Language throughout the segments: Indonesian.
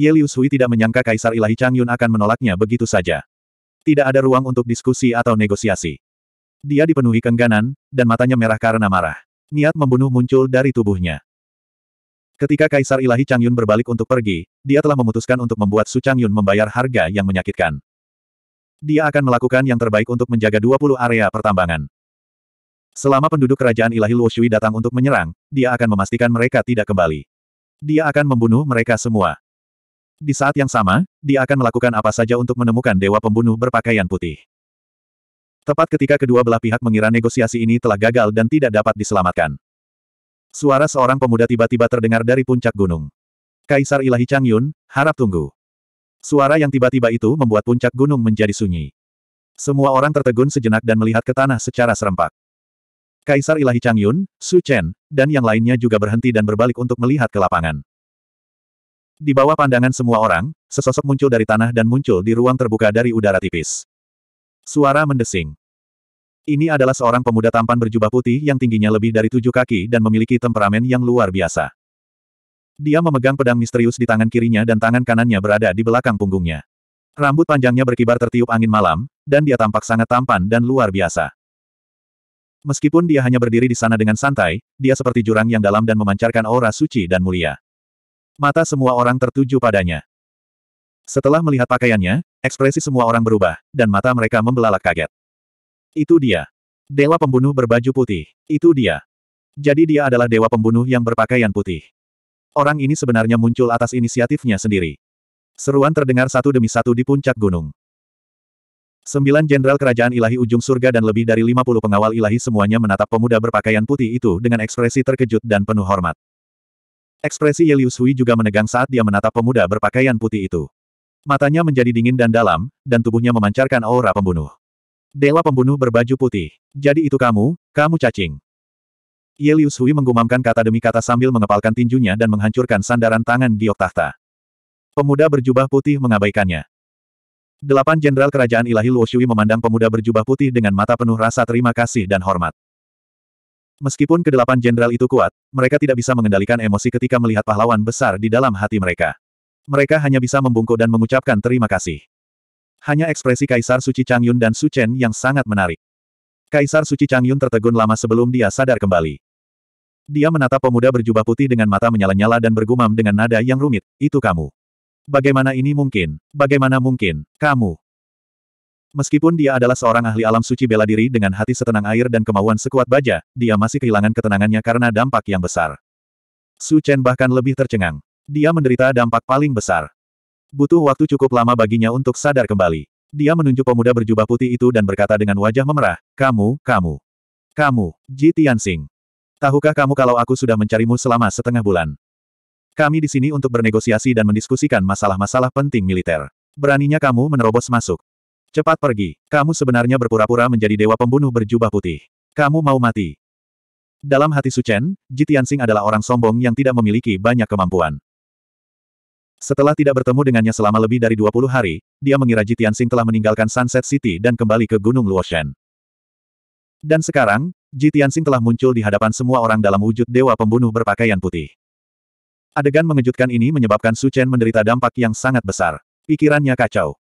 Ye Liu tidak menyangka Kaisar Ilahi Chang Yun akan menolaknya begitu saja. Tidak ada ruang untuk diskusi atau negosiasi. Dia dipenuhi kengganan, dan matanya merah karena marah. Niat membunuh muncul dari tubuhnya. Ketika Kaisar Ilahi Chang Yun berbalik untuk pergi, dia telah memutuskan untuk membuat Su Chang Yun membayar harga yang menyakitkan. Dia akan melakukan yang terbaik untuk menjaga 20 area pertambangan. Selama penduduk kerajaan Ilahi Luoshui datang untuk menyerang, dia akan memastikan mereka tidak kembali. Dia akan membunuh mereka semua. Di saat yang sama, dia akan melakukan apa saja untuk menemukan dewa pembunuh berpakaian putih. Tepat ketika kedua belah pihak mengira negosiasi ini telah gagal dan tidak dapat diselamatkan. Suara seorang pemuda tiba-tiba terdengar dari puncak gunung. Kaisar Ilahi Changyun harap tunggu. Suara yang tiba-tiba itu membuat puncak gunung menjadi sunyi. Semua orang tertegun sejenak dan melihat ke tanah secara serempak. Kaisar Ilahi Changyun, Su Chen, dan yang lainnya juga berhenti dan berbalik untuk melihat ke lapangan. Di bawah pandangan semua orang, sesosok muncul dari tanah dan muncul di ruang terbuka dari udara tipis. Suara mendesing. Ini adalah seorang pemuda tampan berjubah putih yang tingginya lebih dari tujuh kaki dan memiliki temperamen yang luar biasa. Dia memegang pedang misterius di tangan kirinya dan tangan kanannya berada di belakang punggungnya. Rambut panjangnya berkibar tertiup angin malam, dan dia tampak sangat tampan dan luar biasa. Meskipun dia hanya berdiri di sana dengan santai, dia seperti jurang yang dalam dan memancarkan aura suci dan mulia mata semua orang tertuju padanya. Setelah melihat pakaiannya, ekspresi semua orang berubah, dan mata mereka membelalak kaget. Itu dia. Dewa pembunuh berbaju putih. Itu dia. Jadi dia adalah dewa pembunuh yang berpakaian putih. Orang ini sebenarnya muncul atas inisiatifnya sendiri. Seruan terdengar satu demi satu di puncak gunung. Sembilan jenderal kerajaan ilahi ujung surga dan lebih dari lima puluh pengawal ilahi semuanya menatap pemuda berpakaian putih itu dengan ekspresi terkejut dan penuh hormat. Ekspresi Yelius Hui juga menegang saat dia menatap pemuda berpakaian putih itu. Matanya menjadi dingin dan dalam, dan tubuhnya memancarkan aura pembunuh. Dewa pembunuh berbaju putih. Jadi itu kamu, kamu cacing. Yelius Hui menggumamkan kata demi kata sambil mengepalkan tinjunya dan menghancurkan sandaran tangan giok tahta. Pemuda berjubah putih mengabaikannya. Delapan jenderal kerajaan ilahi Luoshui memandang pemuda berjubah putih dengan mata penuh rasa terima kasih dan hormat. Meskipun kedelapan jenderal itu kuat, mereka tidak bisa mengendalikan emosi ketika melihat pahlawan besar di dalam hati mereka. Mereka hanya bisa membungkuk dan mengucapkan terima kasih. Hanya ekspresi Kaisar Suci Changyun dan Su Chen yang sangat menarik. Kaisar Suci Changyun tertegun lama sebelum dia sadar kembali. Dia menatap pemuda berjubah putih dengan mata menyala-nyala dan bergumam dengan nada yang rumit, itu kamu. Bagaimana ini mungkin? Bagaimana mungkin? Kamu. Meskipun dia adalah seorang ahli alam suci bela diri dengan hati setenang air dan kemauan sekuat baja, dia masih kehilangan ketenangannya karena dampak yang besar. Su Chen bahkan lebih tercengang. Dia menderita dampak paling besar. Butuh waktu cukup lama baginya untuk sadar kembali. Dia menunjuk pemuda berjubah putih itu dan berkata dengan wajah memerah, Kamu, kamu. Kamu, Ji Tianxing. Tahukah kamu kalau aku sudah mencarimu selama setengah bulan? Kami di sini untuk bernegosiasi dan mendiskusikan masalah-masalah penting militer. Beraninya kamu menerobos masuk. Cepat pergi. Kamu sebenarnya berpura-pura menjadi dewa pembunuh berjubah putih. Kamu mau mati. Dalam hati Suchen, Jitiansing adalah orang sombong yang tidak memiliki banyak kemampuan. Setelah tidak bertemu dengannya selama lebih dari 20 hari, dia mengira Jitiansing telah meninggalkan Sunset City dan kembali ke Gunung Luoshan. Dan sekarang, Jitiansing telah muncul di hadapan semua orang dalam wujud dewa pembunuh berpakaian putih. Adegan mengejutkan ini menyebabkan Suchen menderita dampak yang sangat besar. Pikirannya kacau.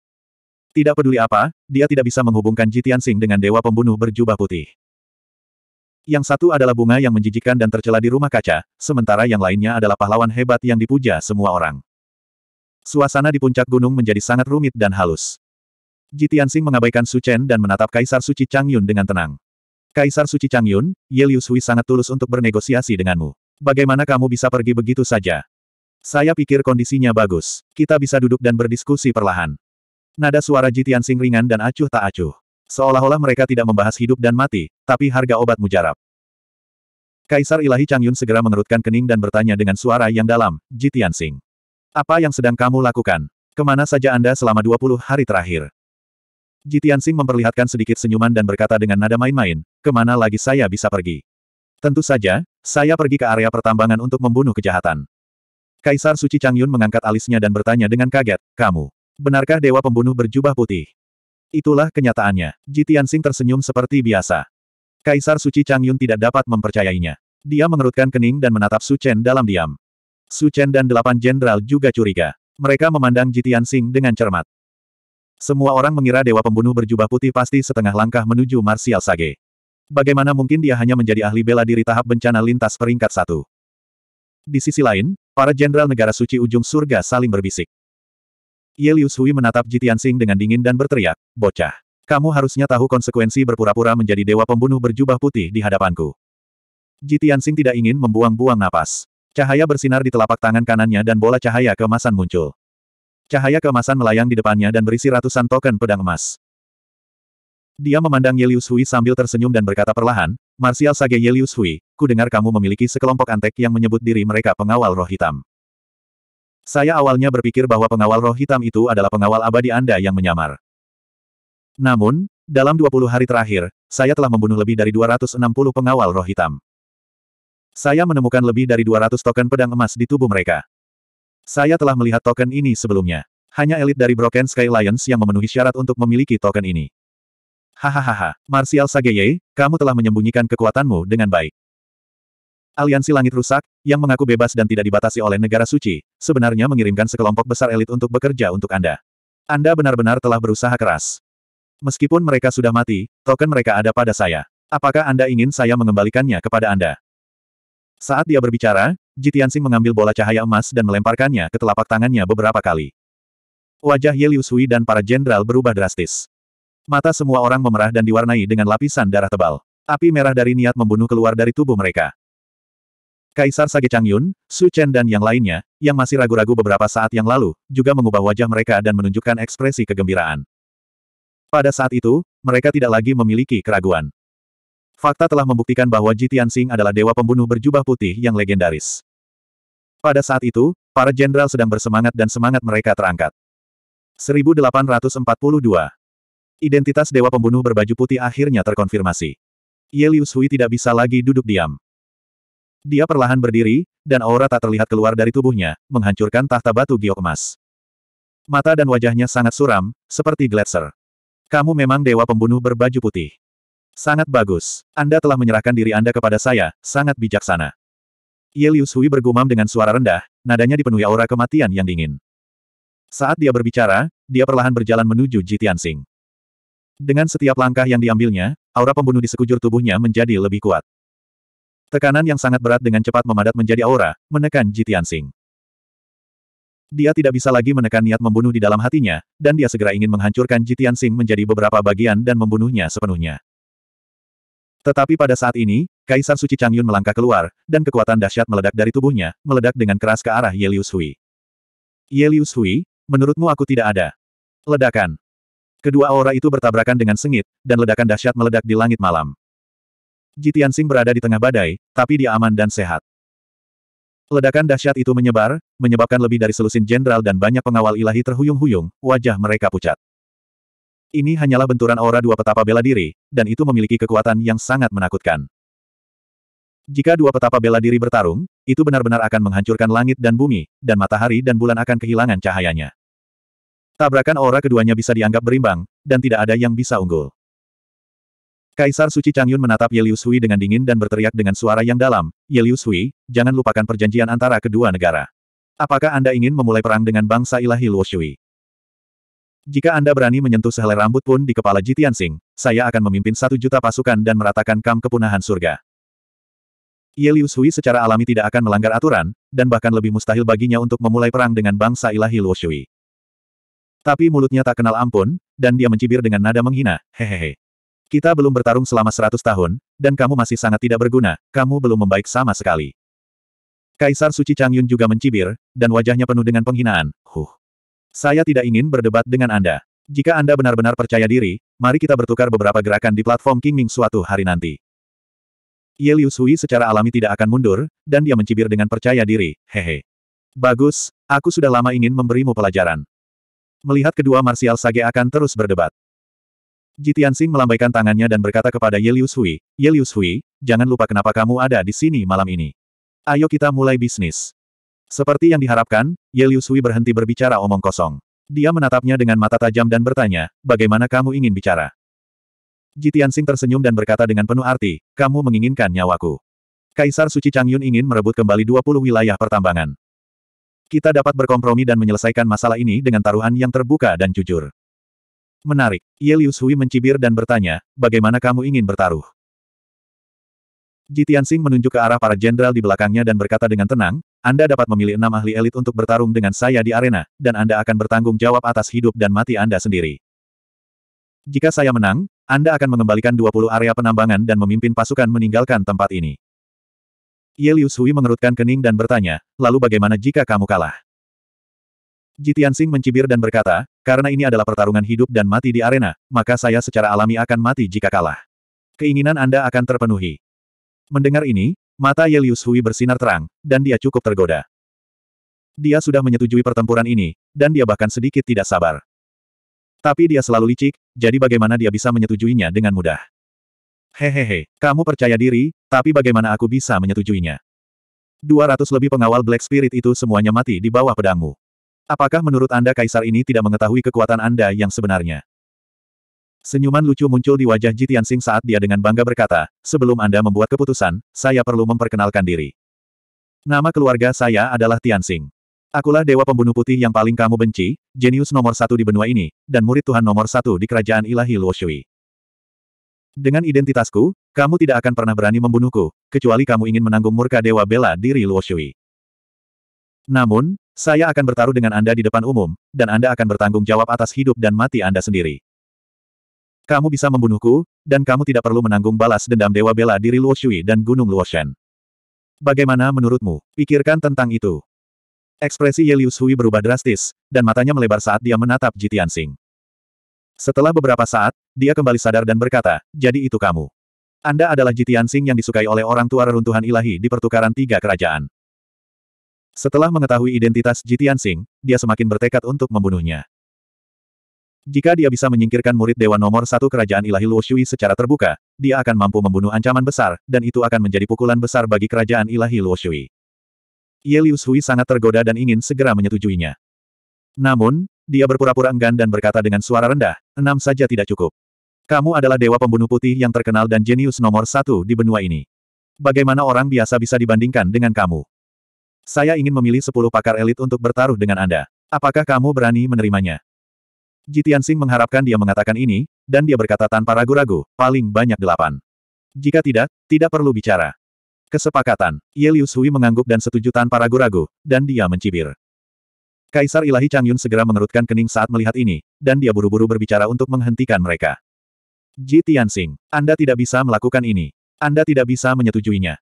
Tidak peduli apa, dia tidak bisa menghubungkan Jitian Sing dengan dewa pembunuh berjubah putih. Yang satu adalah bunga yang menjijikkan dan tercela di rumah kaca, sementara yang lainnya adalah pahlawan hebat yang dipuja semua orang. Suasana di puncak gunung menjadi sangat rumit dan halus. Jitian Sing mengabaikan Su Chen dan menatap Kaisar Suci Chang Yun dengan tenang. Kaisar Suci Chang Yun, Ye Liu sangat tulus untuk bernegosiasi denganmu. Bagaimana kamu bisa pergi begitu saja? Saya pikir kondisinya bagus. Kita bisa duduk dan berdiskusi perlahan. Nada suara Jitian Sing ringan dan acuh tak acuh. Seolah-olah mereka tidak membahas hidup dan mati, tapi harga obat mujarab. Kaisar Ilahi Changyun segera mengerutkan kening dan bertanya dengan suara yang dalam, Jitian Sing. Apa yang sedang kamu lakukan? Kemana saja Anda selama 20 hari terakhir? Jitian Sing memperlihatkan sedikit senyuman dan berkata dengan nada main-main, kemana lagi saya bisa pergi? Tentu saja, saya pergi ke area pertambangan untuk membunuh kejahatan. Kaisar Suci Changyun mengangkat alisnya dan bertanya dengan kaget, kamu. Benarkah dewa pembunuh berjubah putih? Itulah kenyataannya. Ji Tianxing tersenyum seperti biasa. Kaisar Suci Chang Yun tidak dapat mempercayainya. Dia mengerutkan kening dan menatap Su Chen dalam diam. Su Chen dan delapan jenderal juga curiga. Mereka memandang Ji Tianxing dengan cermat. Semua orang mengira dewa pembunuh berjubah putih pasti setengah langkah menuju Martial Sage. Bagaimana mungkin dia hanya menjadi ahli bela diri tahap bencana lintas peringkat satu? Di sisi lain, para jenderal negara suci ujung surga saling berbisik. Ye Liu Sui menatap Jitian Sing dengan dingin dan berteriak, bocah. Kamu harusnya tahu konsekuensi berpura-pura menjadi dewa pembunuh berjubah putih di hadapanku. Jitian Sing tidak ingin membuang-buang napas. Cahaya bersinar di telapak tangan kanannya dan bola cahaya keemasan muncul. Cahaya keemasan melayang di depannya dan berisi ratusan token pedang emas. Dia memandang Yelius Hui sambil tersenyum dan berkata perlahan, Marsial Sage Yelius Hui, ku dengar kamu memiliki sekelompok antek yang menyebut diri mereka pengawal roh hitam. Saya awalnya berpikir bahwa pengawal roh hitam itu adalah pengawal abadi Anda yang menyamar. Namun, dalam 20 hari terakhir, saya telah membunuh lebih dari 260 pengawal roh hitam. Saya menemukan lebih dari 200 token pedang emas di tubuh mereka. Saya telah melihat token ini sebelumnya. Hanya elit dari Broken Sky Lions yang memenuhi syarat untuk memiliki token ini. Hahaha, Martial Sageye, kamu telah menyembunyikan kekuatanmu dengan baik aliansi langit rusak, yang mengaku bebas dan tidak dibatasi oleh negara suci, sebenarnya mengirimkan sekelompok besar elit untuk bekerja untuk Anda. Anda benar-benar telah berusaha keras. Meskipun mereka sudah mati, token mereka ada pada saya. Apakah Anda ingin saya mengembalikannya kepada Anda? Saat dia berbicara, Jitiansing mengambil bola cahaya emas dan melemparkannya ke telapak tangannya beberapa kali. Wajah Ye Liu dan para jenderal berubah drastis. Mata semua orang memerah dan diwarnai dengan lapisan darah tebal. Api merah dari niat membunuh keluar dari tubuh mereka. Kaisar Sage Changyun, Su Chen dan yang lainnya, yang masih ragu-ragu beberapa saat yang lalu, juga mengubah wajah mereka dan menunjukkan ekspresi kegembiraan. Pada saat itu, mereka tidak lagi memiliki keraguan. Fakta telah membuktikan bahwa Ji Tianxing adalah dewa pembunuh berjubah putih yang legendaris. Pada saat itu, para jenderal sedang bersemangat dan semangat mereka terangkat. 1842 Identitas dewa pembunuh berbaju putih akhirnya terkonfirmasi. Ye Liu tidak bisa lagi duduk diam. Dia perlahan berdiri, dan aura tak terlihat keluar dari tubuhnya, menghancurkan tahta batu giok emas. Mata dan wajahnya sangat suram, seperti gletser. Kamu memang dewa pembunuh berbaju putih. Sangat bagus. Anda telah menyerahkan diri Anda kepada saya, sangat bijaksana. Yelius Hui bergumam dengan suara rendah, nadanya dipenuhi aura kematian yang dingin. Saat dia berbicara, dia perlahan berjalan menuju Ji Tianxing. Dengan setiap langkah yang diambilnya, aura pembunuh di sekujur tubuhnya menjadi lebih kuat. Tekanan yang sangat berat dengan cepat memadat menjadi aura, menekan Jitian Sing. Dia tidak bisa lagi menekan niat membunuh di dalam hatinya, dan dia segera ingin menghancurkan Jitian Sing menjadi beberapa bagian dan membunuhnya sepenuhnya. Tetapi pada saat ini, Kaisar Suci Changyun melangkah keluar, dan kekuatan dahsyat meledak dari tubuhnya, meledak dengan keras ke arah Yelius Hui. Yelius Hui, menurutmu aku tidak ada. Ledakan. Kedua aura itu bertabrakan dengan sengit, dan ledakan dahsyat meledak di langit malam. Jitian Sing berada di tengah badai, tapi dia aman dan sehat. Ledakan dahsyat itu menyebar, menyebabkan lebih dari selusin jenderal dan banyak pengawal ilahi terhuyung-huyung, wajah mereka pucat. Ini hanyalah benturan aura dua petapa bela diri, dan itu memiliki kekuatan yang sangat menakutkan. Jika dua petapa bela diri bertarung, itu benar-benar akan menghancurkan langit dan bumi, dan matahari dan bulan akan kehilangan cahayanya. Tabrakan aura keduanya bisa dianggap berimbang, dan tidak ada yang bisa unggul. Kaisar Suci Changyun menatap Ye Liu dengan dingin dan berteriak dengan suara yang dalam, Ye Liu jangan lupakan perjanjian antara kedua negara. Apakah Anda ingin memulai perang dengan bangsa ilahi Luo Shui? Jika Anda berani menyentuh sehelai rambut pun di kepala Jitian Sing, saya akan memimpin satu juta pasukan dan meratakan kam kepunahan surga. Ye Liu secara alami tidak akan melanggar aturan, dan bahkan lebih mustahil baginya untuk memulai perang dengan bangsa ilahi Luo Shui. Tapi mulutnya tak kenal ampun, dan dia mencibir dengan nada menghina, hehehe. Kita belum bertarung selama seratus tahun, dan kamu masih sangat tidak berguna, kamu belum membaik sama sekali. Kaisar Suci Changyun juga mencibir, dan wajahnya penuh dengan penghinaan, huh. Saya tidak ingin berdebat dengan Anda. Jika Anda benar-benar percaya diri, mari kita bertukar beberapa gerakan di platform King Ming suatu hari nanti. Ye Liu Sui secara alami tidak akan mundur, dan dia mencibir dengan percaya diri, hehe. Bagus, aku sudah lama ingin memberimu pelajaran. Melihat kedua marsial sage akan terus berdebat. Jitian Sing melambaikan tangannya dan berkata kepada Ye Liu Sui, Ye jangan lupa kenapa kamu ada di sini malam ini. Ayo kita mulai bisnis. Seperti yang diharapkan, Ye Liu berhenti berbicara omong kosong. Dia menatapnya dengan mata tajam dan bertanya, bagaimana kamu ingin bicara? Jitian Sing tersenyum dan berkata dengan penuh arti, kamu menginginkan nyawaku. Kaisar Suci Changyun ingin merebut kembali 20 wilayah pertambangan. Kita dapat berkompromi dan menyelesaikan masalah ini dengan taruhan yang terbuka dan jujur. Menarik. Ye Liu mencibir dan bertanya, bagaimana kamu ingin bertaruh? Jitian menunjuk ke arah para jenderal di belakangnya dan berkata dengan tenang, Anda dapat memilih enam ahli elit untuk bertarung dengan saya di arena, dan Anda akan bertanggung jawab atas hidup dan mati Anda sendiri. Jika saya menang, Anda akan mengembalikan 20 area penambangan dan memimpin pasukan meninggalkan tempat ini. Ye Liu mengerutkan kening dan bertanya, lalu bagaimana jika kamu kalah? Jitian mencibir dan berkata, karena ini adalah pertarungan hidup dan mati di arena, maka saya secara alami akan mati jika kalah. Keinginan Anda akan terpenuhi. Mendengar ini, mata Yelius Hui bersinar terang, dan dia cukup tergoda. Dia sudah menyetujui pertempuran ini, dan dia bahkan sedikit tidak sabar. Tapi dia selalu licik, jadi bagaimana dia bisa menyetujuinya dengan mudah? Hehehe, kamu percaya diri, tapi bagaimana aku bisa menyetujuinya? 200 lebih pengawal Black Spirit itu semuanya mati di bawah pedangmu. Apakah menurut Anda kaisar ini tidak mengetahui kekuatan Anda yang sebenarnya? Senyuman lucu muncul di wajah Ji Tianxing saat dia dengan bangga berkata, sebelum Anda membuat keputusan, saya perlu memperkenalkan diri. Nama keluarga saya adalah Tianxing. Akulah dewa pembunuh putih yang paling kamu benci, jenius nomor satu di benua ini, dan murid Tuhan nomor satu di kerajaan ilahi Luoshui. Dengan identitasku, kamu tidak akan pernah berani membunuhku, kecuali kamu ingin menanggung murka dewa bela diri Luoshui. Namun, saya akan bertaruh dengan Anda di depan umum, dan Anda akan bertanggung jawab atas hidup dan mati Anda sendiri. Kamu bisa membunuhku, dan kamu tidak perlu menanggung balas dendam Dewa Bela diri Luo Shui dan Gunung Luo Shen. Bagaimana menurutmu? Pikirkan tentang itu. Ekspresi Ye Liu Shui berubah drastis, dan matanya melebar saat dia menatap Ji Tianxing. Setelah beberapa saat, dia kembali sadar dan berkata, jadi itu kamu. Anda adalah Ji Tianxing yang disukai oleh orang tua reruntuhan ilahi di pertukaran tiga kerajaan. Setelah mengetahui identitas Jitian Tianxing, dia semakin bertekad untuk membunuhnya. Jika dia bisa menyingkirkan murid Dewa nomor satu Kerajaan Ilahi Luoshui secara terbuka, dia akan mampu membunuh ancaman besar, dan itu akan menjadi pukulan besar bagi Kerajaan Ilahi Luoshui. Ye Liu Shui sangat tergoda dan ingin segera menyetujuinya. Namun, dia berpura-pura enggan dan berkata dengan suara rendah, enam saja tidak cukup. Kamu adalah Dewa Pembunuh Putih yang terkenal dan jenius nomor satu di benua ini. Bagaimana orang biasa bisa dibandingkan dengan kamu? Saya ingin memilih sepuluh pakar elit untuk bertaruh dengan Anda. Apakah kamu berani menerimanya? Ji Tianxing mengharapkan dia mengatakan ini, dan dia berkata tanpa ragu-ragu, paling banyak delapan. Jika tidak, tidak perlu bicara. Kesepakatan. Ye Liu Sui mengangguk dan setuju tanpa ragu-ragu, dan dia mencibir. Kaisar Ilahi Changyun segera mengerutkan kening saat melihat ini, dan dia buru-buru berbicara untuk menghentikan mereka. Ji Tianxing, Anda tidak bisa melakukan ini. Anda tidak bisa menyetujuinya.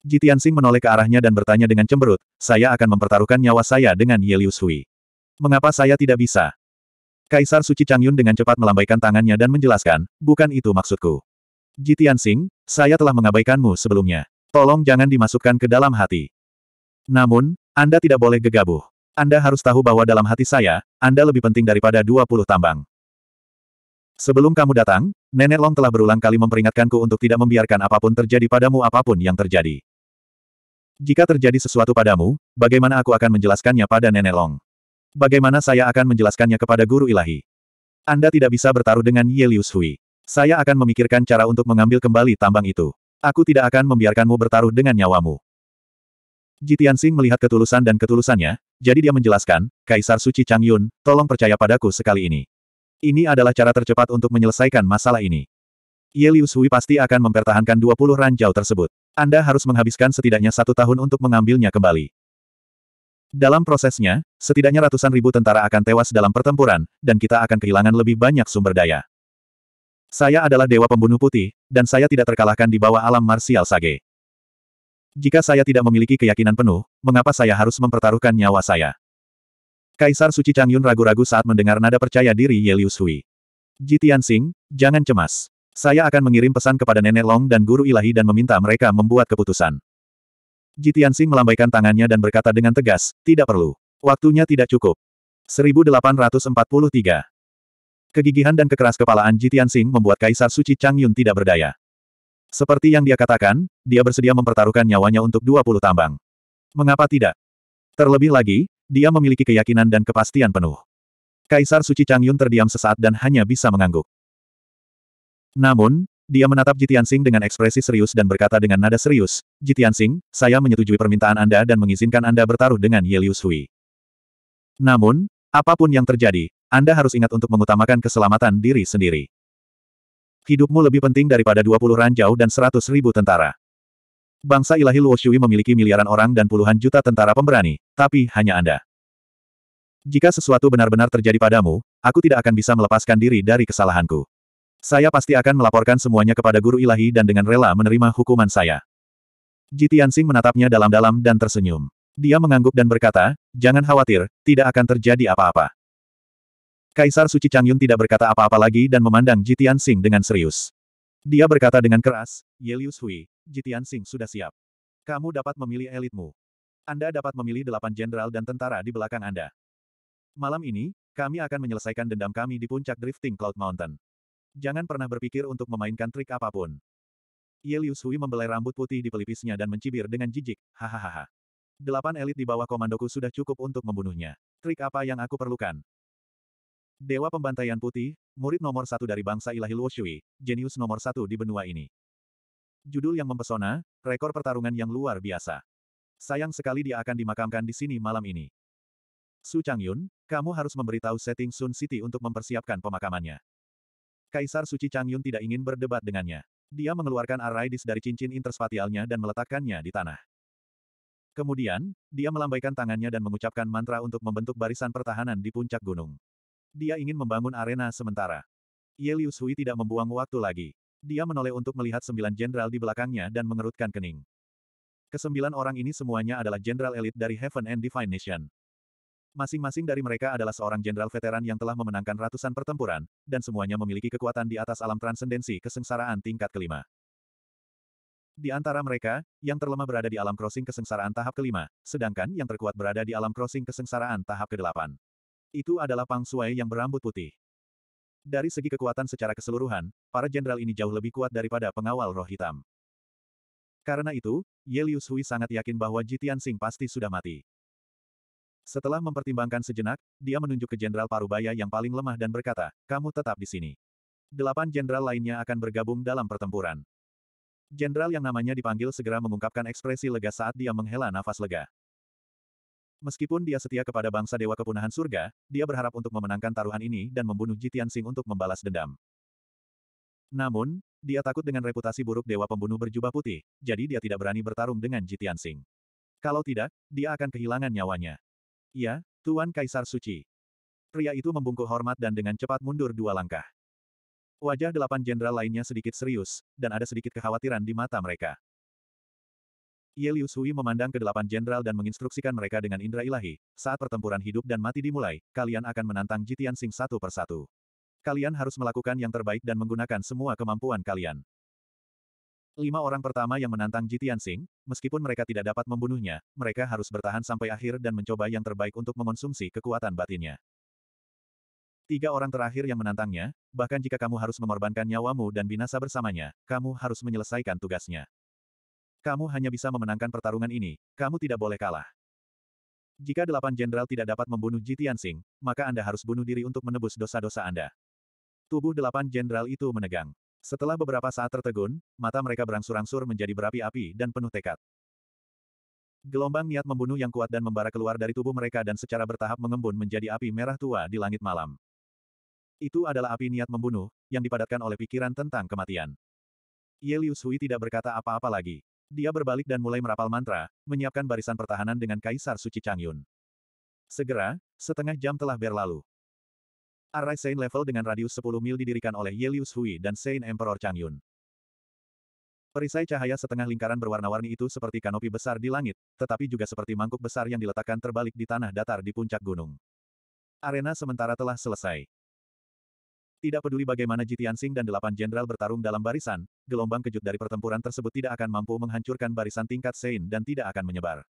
Tianxing menoleh ke arahnya dan bertanya dengan cemberut, saya akan mempertaruhkan nyawa saya dengan Yelius Hui. Mengapa saya tidak bisa? Kaisar Suci Changyun dengan cepat melambaikan tangannya dan menjelaskan, bukan itu maksudku. Tianxing, saya telah mengabaikanmu sebelumnya. Tolong jangan dimasukkan ke dalam hati. Namun, Anda tidak boleh gegabah. Anda harus tahu bahwa dalam hati saya, Anda lebih penting daripada 20 tambang. Sebelum kamu datang, Nenek Long telah berulang kali memperingatkanku untuk tidak membiarkan apapun terjadi padamu apapun yang terjadi. Jika terjadi sesuatu padamu, bagaimana aku akan menjelaskannya pada Nenek Long? Bagaimana saya akan menjelaskannya kepada guru ilahi? Anda tidak bisa bertaruh dengan Ye Liu Saya akan memikirkan cara untuk mengambil kembali tambang itu. Aku tidak akan membiarkanmu bertaruh dengan nyawamu. Jitian melihat ketulusan dan ketulusannya, jadi dia menjelaskan, Kaisar Suci Changyun, tolong percaya padaku sekali ini. Ini adalah cara tercepat untuk menyelesaikan masalah ini. Ye Liu pasti akan mempertahankan 20 ranjau tersebut. Anda harus menghabiskan setidaknya satu tahun untuk mengambilnya kembali. Dalam prosesnya, setidaknya ratusan ribu tentara akan tewas dalam pertempuran, dan kita akan kehilangan lebih banyak sumber daya. Saya adalah Dewa Pembunuh Putih, dan saya tidak terkalahkan di bawah alam marsial Sage. Jika saya tidak memiliki keyakinan penuh, mengapa saya harus mempertaruhkan nyawa saya? Kaisar Suci Changyun ragu-ragu saat mendengar nada percaya diri Yelius Hui. Jitian Sing, jangan cemas. Saya akan mengirim pesan kepada Nenek Long dan Guru Ilahi dan meminta mereka membuat keputusan. Jitiansing melambaikan tangannya dan berkata dengan tegas, tidak perlu. Waktunya tidak cukup. 1843 Kegigihan dan kekeras kepalaan Jitiansing membuat Kaisar Suci Chang Yun tidak berdaya. Seperti yang dia katakan, dia bersedia mempertaruhkan nyawanya untuk 20 tambang. Mengapa tidak? Terlebih lagi, dia memiliki keyakinan dan kepastian penuh. Kaisar Suci Chang Yun terdiam sesaat dan hanya bisa mengangguk. Namun, dia menatap Jitiansing dengan ekspresi serius dan berkata dengan nada serius, Jitiansing, saya menyetujui permintaan Anda dan mengizinkan Anda bertaruh dengan Yelius Hui. Namun, apapun yang terjadi, Anda harus ingat untuk mengutamakan keselamatan diri sendiri. Hidupmu lebih penting daripada 20 ranjau dan 100 ribu tentara. Bangsa ilahi Luoshui memiliki miliaran orang dan puluhan juta tentara pemberani, tapi hanya Anda. Jika sesuatu benar-benar terjadi padamu, aku tidak akan bisa melepaskan diri dari kesalahanku. Saya pasti akan melaporkan semuanya kepada guru ilahi dan dengan rela menerima hukuman saya. Jitiansing menatapnya dalam-dalam dan tersenyum. Dia mengangguk dan berkata, jangan khawatir, tidak akan terjadi apa-apa. Kaisar Suci Changyun tidak berkata apa-apa lagi dan memandang Jitiansing dengan serius. Dia berkata dengan keras, Yelius Hui, Jitiansing sudah siap. Kamu dapat memilih elitmu. Anda dapat memilih delapan jenderal dan tentara di belakang Anda. Malam ini, kami akan menyelesaikan dendam kami di puncak Drifting Cloud Mountain. Jangan pernah berpikir untuk memainkan trik apapun. Ye Liu Sui membelai rambut putih di pelipisnya dan mencibir dengan jijik, hahaha. Delapan elit di bawah komandoku sudah cukup untuk membunuhnya. Trik apa yang aku perlukan? Dewa Pembantaian Putih, murid nomor satu dari bangsa Ilahi Shui, jenius nomor satu di benua ini. Judul yang mempesona, rekor pertarungan yang luar biasa. Sayang sekali dia akan dimakamkan di sini malam ini. Su Changyun, kamu harus memberitahu setting Sun City untuk mempersiapkan pemakamannya. Kaisar Suci Changyun tidak ingin berdebat dengannya. Dia mengeluarkan Araidis dari cincin interspatialnya dan meletakkannya di tanah. Kemudian, dia melambaikan tangannya dan mengucapkan mantra untuk membentuk barisan pertahanan di puncak gunung. Dia ingin membangun arena sementara. Yelius Hui tidak membuang waktu lagi. Dia menoleh untuk melihat sembilan jenderal di belakangnya dan mengerutkan kening. Kesembilan orang ini semuanya adalah jenderal elit dari Heaven and Divine Nation. Masing-masing dari mereka adalah seorang jenderal veteran yang telah memenangkan ratusan pertempuran, dan semuanya memiliki kekuatan di atas alam transendensi kesengsaraan tingkat kelima. Di antara mereka, yang terlemah berada di alam crossing kesengsaraan tahap kelima, sedangkan yang terkuat berada di alam crossing kesengsaraan tahap kedelapan. Itu adalah Pang Suai yang berambut putih. Dari segi kekuatan secara keseluruhan, para jenderal ini jauh lebih kuat daripada pengawal roh hitam. Karena itu, Yelius Hui sangat yakin bahwa Jitian Sing pasti sudah mati. Setelah mempertimbangkan sejenak, dia menunjuk ke Jenderal Parubaya yang paling lemah dan berkata, kamu tetap di sini. Delapan jenderal lainnya akan bergabung dalam pertempuran. Jenderal yang namanya dipanggil segera mengungkapkan ekspresi lega saat dia menghela nafas lega. Meskipun dia setia kepada bangsa Dewa Kepunahan Surga, dia berharap untuk memenangkan taruhan ini dan membunuh Jitian Sing untuk membalas dendam. Namun, dia takut dengan reputasi buruk Dewa Pembunuh Berjubah Putih, jadi dia tidak berani bertarung dengan Jitian Sing. Kalau tidak, dia akan kehilangan nyawanya. Iya, Tuan Kaisar Suci. Pria itu membungkuk hormat dan dengan cepat mundur dua langkah. Wajah delapan jenderal lainnya sedikit serius, dan ada sedikit kekhawatiran di mata mereka. Yelius Hui memandang ke delapan jenderal dan menginstruksikan mereka dengan indera ilahi, saat pertempuran hidup dan mati dimulai, kalian akan menantang Jitian Sing satu persatu. Kalian harus melakukan yang terbaik dan menggunakan semua kemampuan kalian. Lima orang pertama yang menantang Jitian Sing, meskipun mereka tidak dapat membunuhnya, mereka harus bertahan sampai akhir dan mencoba yang terbaik untuk mengonsumsi kekuatan batinnya. Tiga orang terakhir yang menantangnya, bahkan jika kamu harus mengorbankan nyawamu dan binasa bersamanya, kamu harus menyelesaikan tugasnya. Kamu hanya bisa memenangkan pertarungan ini, kamu tidak boleh kalah. Jika delapan jenderal tidak dapat membunuh Jitian Sing, maka Anda harus bunuh diri untuk menebus dosa-dosa Anda. Tubuh delapan jenderal itu menegang. Setelah beberapa saat tertegun, mata mereka berangsur-angsur menjadi berapi-api dan penuh tekad. Gelombang niat membunuh yang kuat dan membara keluar dari tubuh mereka dan secara bertahap mengembun menjadi api merah tua di langit malam. Itu adalah api niat membunuh, yang dipadatkan oleh pikiran tentang kematian. Ye Liu tidak berkata apa-apa lagi. Dia berbalik dan mulai merapal mantra, menyiapkan barisan pertahanan dengan Kaisar Suci Changyun. Segera, setengah jam telah berlalu. Arai Sein level dengan radius 10 mil didirikan oleh Yelius Hui dan Sein Emperor Changyun. Perisai cahaya setengah lingkaran berwarna-warni itu seperti kanopi besar di langit, tetapi juga seperti mangkuk besar yang diletakkan terbalik di tanah datar di puncak gunung. Arena sementara telah selesai. Tidak peduli bagaimana Jitiansing dan delapan jenderal bertarung dalam barisan, gelombang kejut dari pertempuran tersebut tidak akan mampu menghancurkan barisan tingkat Sein dan tidak akan menyebar.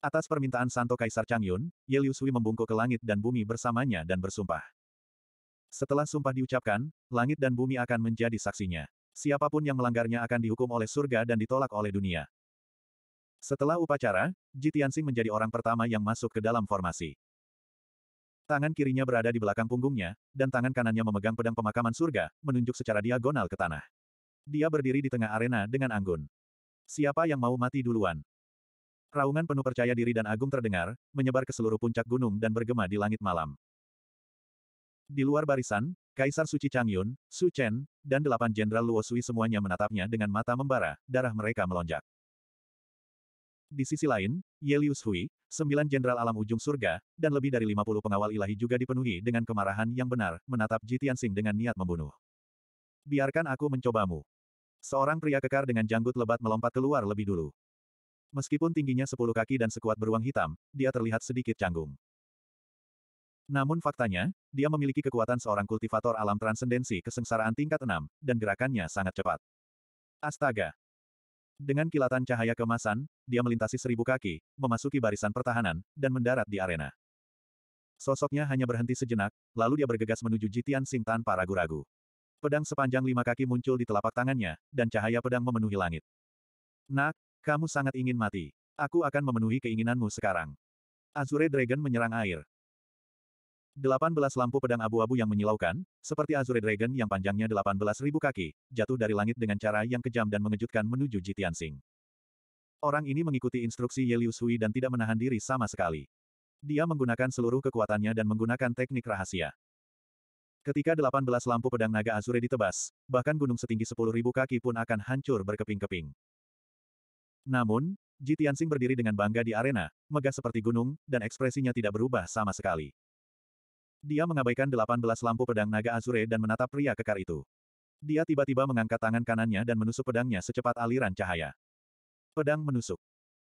Atas permintaan Santo Kaisar Changyun, Ye Liu membungkuk ke langit dan bumi bersamanya dan bersumpah. Setelah sumpah diucapkan, langit dan bumi akan menjadi saksinya. Siapapun yang melanggarnya akan dihukum oleh surga dan ditolak oleh dunia. Setelah upacara, Ji menjadi orang pertama yang masuk ke dalam formasi. Tangan kirinya berada di belakang punggungnya, dan tangan kanannya memegang pedang pemakaman surga, menunjuk secara diagonal ke tanah. Dia berdiri di tengah arena dengan anggun. Siapa yang mau mati duluan? Raungan penuh percaya diri dan agung terdengar, menyebar ke seluruh puncak gunung dan bergema di langit malam. Di luar barisan, Kaisar Suci Changyun, Su Chen, dan delapan Jenderal Luo Sui semuanya menatapnya dengan mata membara, darah mereka melonjak. Di sisi lain, Yelius Hui, sembilan Jenderal Alam Ujung Surga, dan lebih dari lima puluh pengawal ilahi juga dipenuhi dengan kemarahan yang benar, menatap Ji Tianxing dengan niat membunuh. Biarkan aku mencobamu. Seorang pria kekar dengan janggut lebat melompat keluar lebih dulu. Meskipun tingginya sepuluh kaki dan sekuat beruang hitam, dia terlihat sedikit canggung. Namun faktanya, dia memiliki kekuatan seorang kultivator alam transendensi kesengsaraan tingkat 6, dan gerakannya sangat cepat. Astaga! Dengan kilatan cahaya kemasan, dia melintasi seribu kaki, memasuki barisan pertahanan, dan mendarat di arena. Sosoknya hanya berhenti sejenak, lalu dia bergegas menuju Jitian Sing tanpa ragu-ragu. Pedang sepanjang lima kaki muncul di telapak tangannya, dan cahaya pedang memenuhi langit. Nak, kamu sangat ingin mati. Aku akan memenuhi keinginanmu sekarang. Azure Dragon menyerang air. 18 lampu pedang abu-abu yang menyilaukan, seperti Azure Dragon yang panjangnya 18.000 kaki, jatuh dari langit dengan cara yang kejam dan mengejutkan menuju Jitian Sing. Orang ini mengikuti instruksi Yelius Hui dan tidak menahan diri sama sekali. Dia menggunakan seluruh kekuatannya dan menggunakan teknik rahasia. Ketika 18 lampu pedang naga Azure ditebas, bahkan gunung setinggi 10.000 kaki pun akan hancur berkeping-keping. Namun, Ji Tianxing berdiri dengan bangga di arena, megah seperti gunung, dan ekspresinya tidak berubah sama sekali. Dia mengabaikan 18 lampu pedang naga azure dan menatap pria kekar itu. Dia tiba-tiba mengangkat tangan kanannya dan menusuk pedangnya secepat aliran cahaya. Pedang menusuk.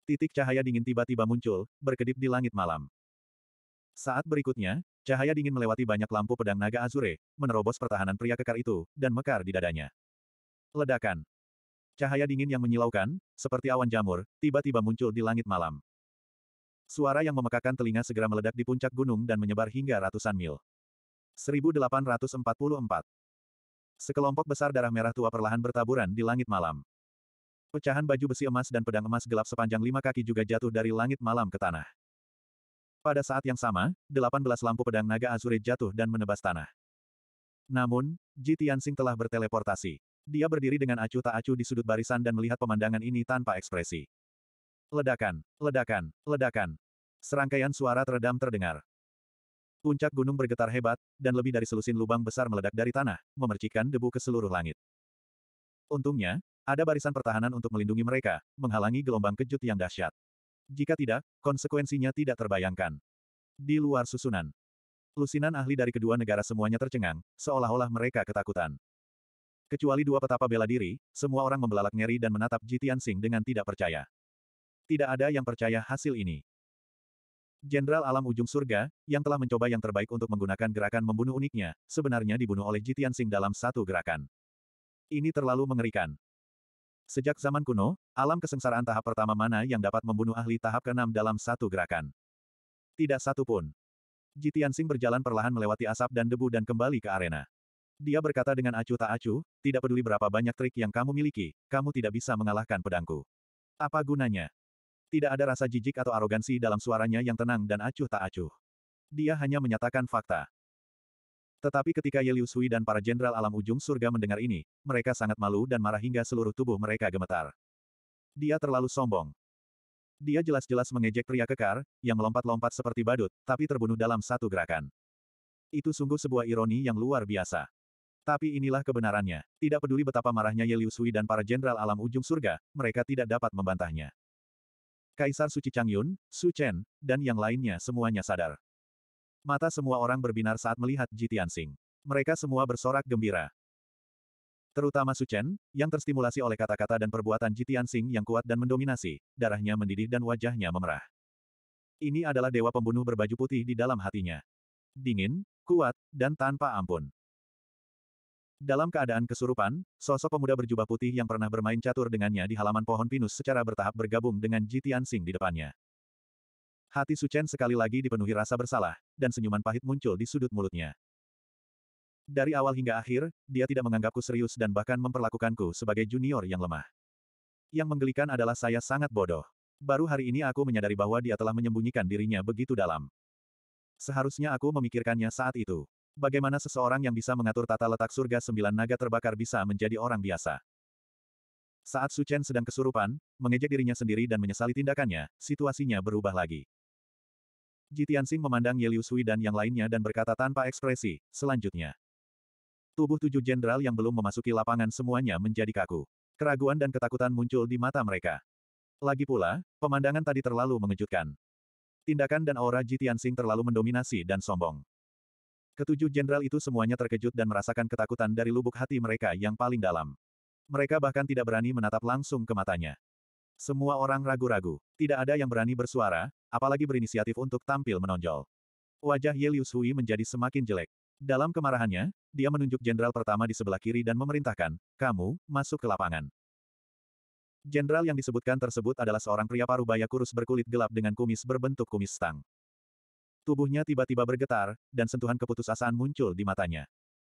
Titik cahaya dingin tiba-tiba muncul, berkedip di langit malam. Saat berikutnya, cahaya dingin melewati banyak lampu pedang naga azure, menerobos pertahanan pria kekar itu, dan mekar di dadanya. Ledakan. Cahaya dingin yang menyilaukan, seperti awan jamur, tiba-tiba muncul di langit malam. Suara yang memekakan telinga segera meledak di puncak gunung dan menyebar hingga ratusan mil. 1844 Sekelompok besar darah merah tua perlahan bertaburan di langit malam. Pecahan baju besi emas dan pedang emas gelap sepanjang lima kaki juga jatuh dari langit malam ke tanah. Pada saat yang sama, 18 lampu pedang naga Azure jatuh dan menebas tanah. Namun, Ji Tianxing telah berteleportasi. Dia berdiri dengan acuh tak acuh di sudut barisan dan melihat pemandangan ini tanpa ekspresi. Ledakan, ledakan, ledakan. Serangkaian suara teredam terdengar. Puncak gunung bergetar hebat, dan lebih dari selusin lubang besar meledak dari tanah, memercikkan debu ke seluruh langit. Untungnya, ada barisan pertahanan untuk melindungi mereka, menghalangi gelombang kejut yang dahsyat. Jika tidak, konsekuensinya tidak terbayangkan. Di luar susunan, lusinan ahli dari kedua negara semuanya tercengang, seolah-olah mereka ketakutan. Kecuali dua petapa bela diri, semua orang membelalak ngeri dan menatap Jitian Tianxing dengan tidak percaya. Tidak ada yang percaya hasil ini. Jenderal alam ujung surga, yang telah mencoba yang terbaik untuk menggunakan gerakan membunuh uniknya, sebenarnya dibunuh oleh Jitian Sing dalam satu gerakan. Ini terlalu mengerikan. Sejak zaman kuno, alam kesengsaraan tahap pertama mana yang dapat membunuh ahli tahap keenam dalam satu gerakan? Tidak satu pun. Jitian Sing berjalan perlahan melewati asap dan debu dan kembali ke arena. Dia berkata dengan acuh tak acuh, tidak peduli berapa banyak trik yang kamu miliki, kamu tidak bisa mengalahkan pedangku. Apa gunanya? Tidak ada rasa jijik atau arogansi dalam suaranya yang tenang dan acuh tak acuh. Dia hanya menyatakan fakta. Tetapi ketika Ye dan para jenderal alam ujung surga mendengar ini, mereka sangat malu dan marah hingga seluruh tubuh mereka gemetar. Dia terlalu sombong. Dia jelas-jelas mengejek pria kekar, yang melompat-lompat seperti badut, tapi terbunuh dalam satu gerakan. Itu sungguh sebuah ironi yang luar biasa. Tapi inilah kebenarannya. Tidak peduli betapa marahnya Ye Liu Sui dan para jenderal alam ujung surga, mereka tidak dapat membantahnya. Kaisar Suci Changyun, Su Chen, dan yang lainnya semuanya sadar. Mata semua orang berbinar saat melihat Ji Tianxing. Mereka semua bersorak gembira. Terutama Su Chen, yang terstimulasi oleh kata-kata dan perbuatan Ji Tianxing yang kuat dan mendominasi, darahnya mendidih dan wajahnya memerah. Ini adalah dewa pembunuh berbaju putih di dalam hatinya. Dingin, kuat, dan tanpa ampun. Dalam keadaan kesurupan, sosok pemuda berjubah putih yang pernah bermain catur dengannya di halaman pohon pinus secara bertahap bergabung dengan Ji Tianxing di depannya. Hati Su Chen sekali lagi dipenuhi rasa bersalah, dan senyuman pahit muncul di sudut mulutnya. Dari awal hingga akhir, dia tidak menganggapku serius dan bahkan memperlakukanku sebagai junior yang lemah. Yang menggelikan adalah saya sangat bodoh. Baru hari ini aku menyadari bahwa dia telah menyembunyikan dirinya begitu dalam. Seharusnya aku memikirkannya saat itu. Bagaimana seseorang yang bisa mengatur tata letak surga sembilan naga terbakar bisa menjadi orang biasa? Saat Su Chen sedang kesurupan, mengejek dirinya sendiri dan menyesali tindakannya, situasinya berubah lagi. Ji Tianxing memandang Ye Liu Sui dan yang lainnya dan berkata tanpa ekspresi, selanjutnya. Tubuh tujuh jenderal yang belum memasuki lapangan semuanya menjadi kaku. Keraguan dan ketakutan muncul di mata mereka. Lagi pula, pemandangan tadi terlalu mengejutkan. Tindakan dan aura Ji Tianxing terlalu mendominasi dan sombong. Ketujuh jenderal itu semuanya terkejut dan merasakan ketakutan dari lubuk hati mereka yang paling dalam. Mereka bahkan tidak berani menatap langsung ke matanya. Semua orang ragu-ragu. Tidak ada yang berani bersuara, apalagi berinisiatif untuk tampil menonjol. Wajah Ye Hui menjadi semakin jelek. Dalam kemarahannya, dia menunjuk jenderal pertama di sebelah kiri dan memerintahkan, kamu, masuk ke lapangan. Jenderal yang disebutkan tersebut adalah seorang pria parubaya kurus berkulit gelap dengan kumis berbentuk kumis stang. Tubuhnya tiba-tiba bergetar, dan sentuhan keputusasaan muncul di matanya.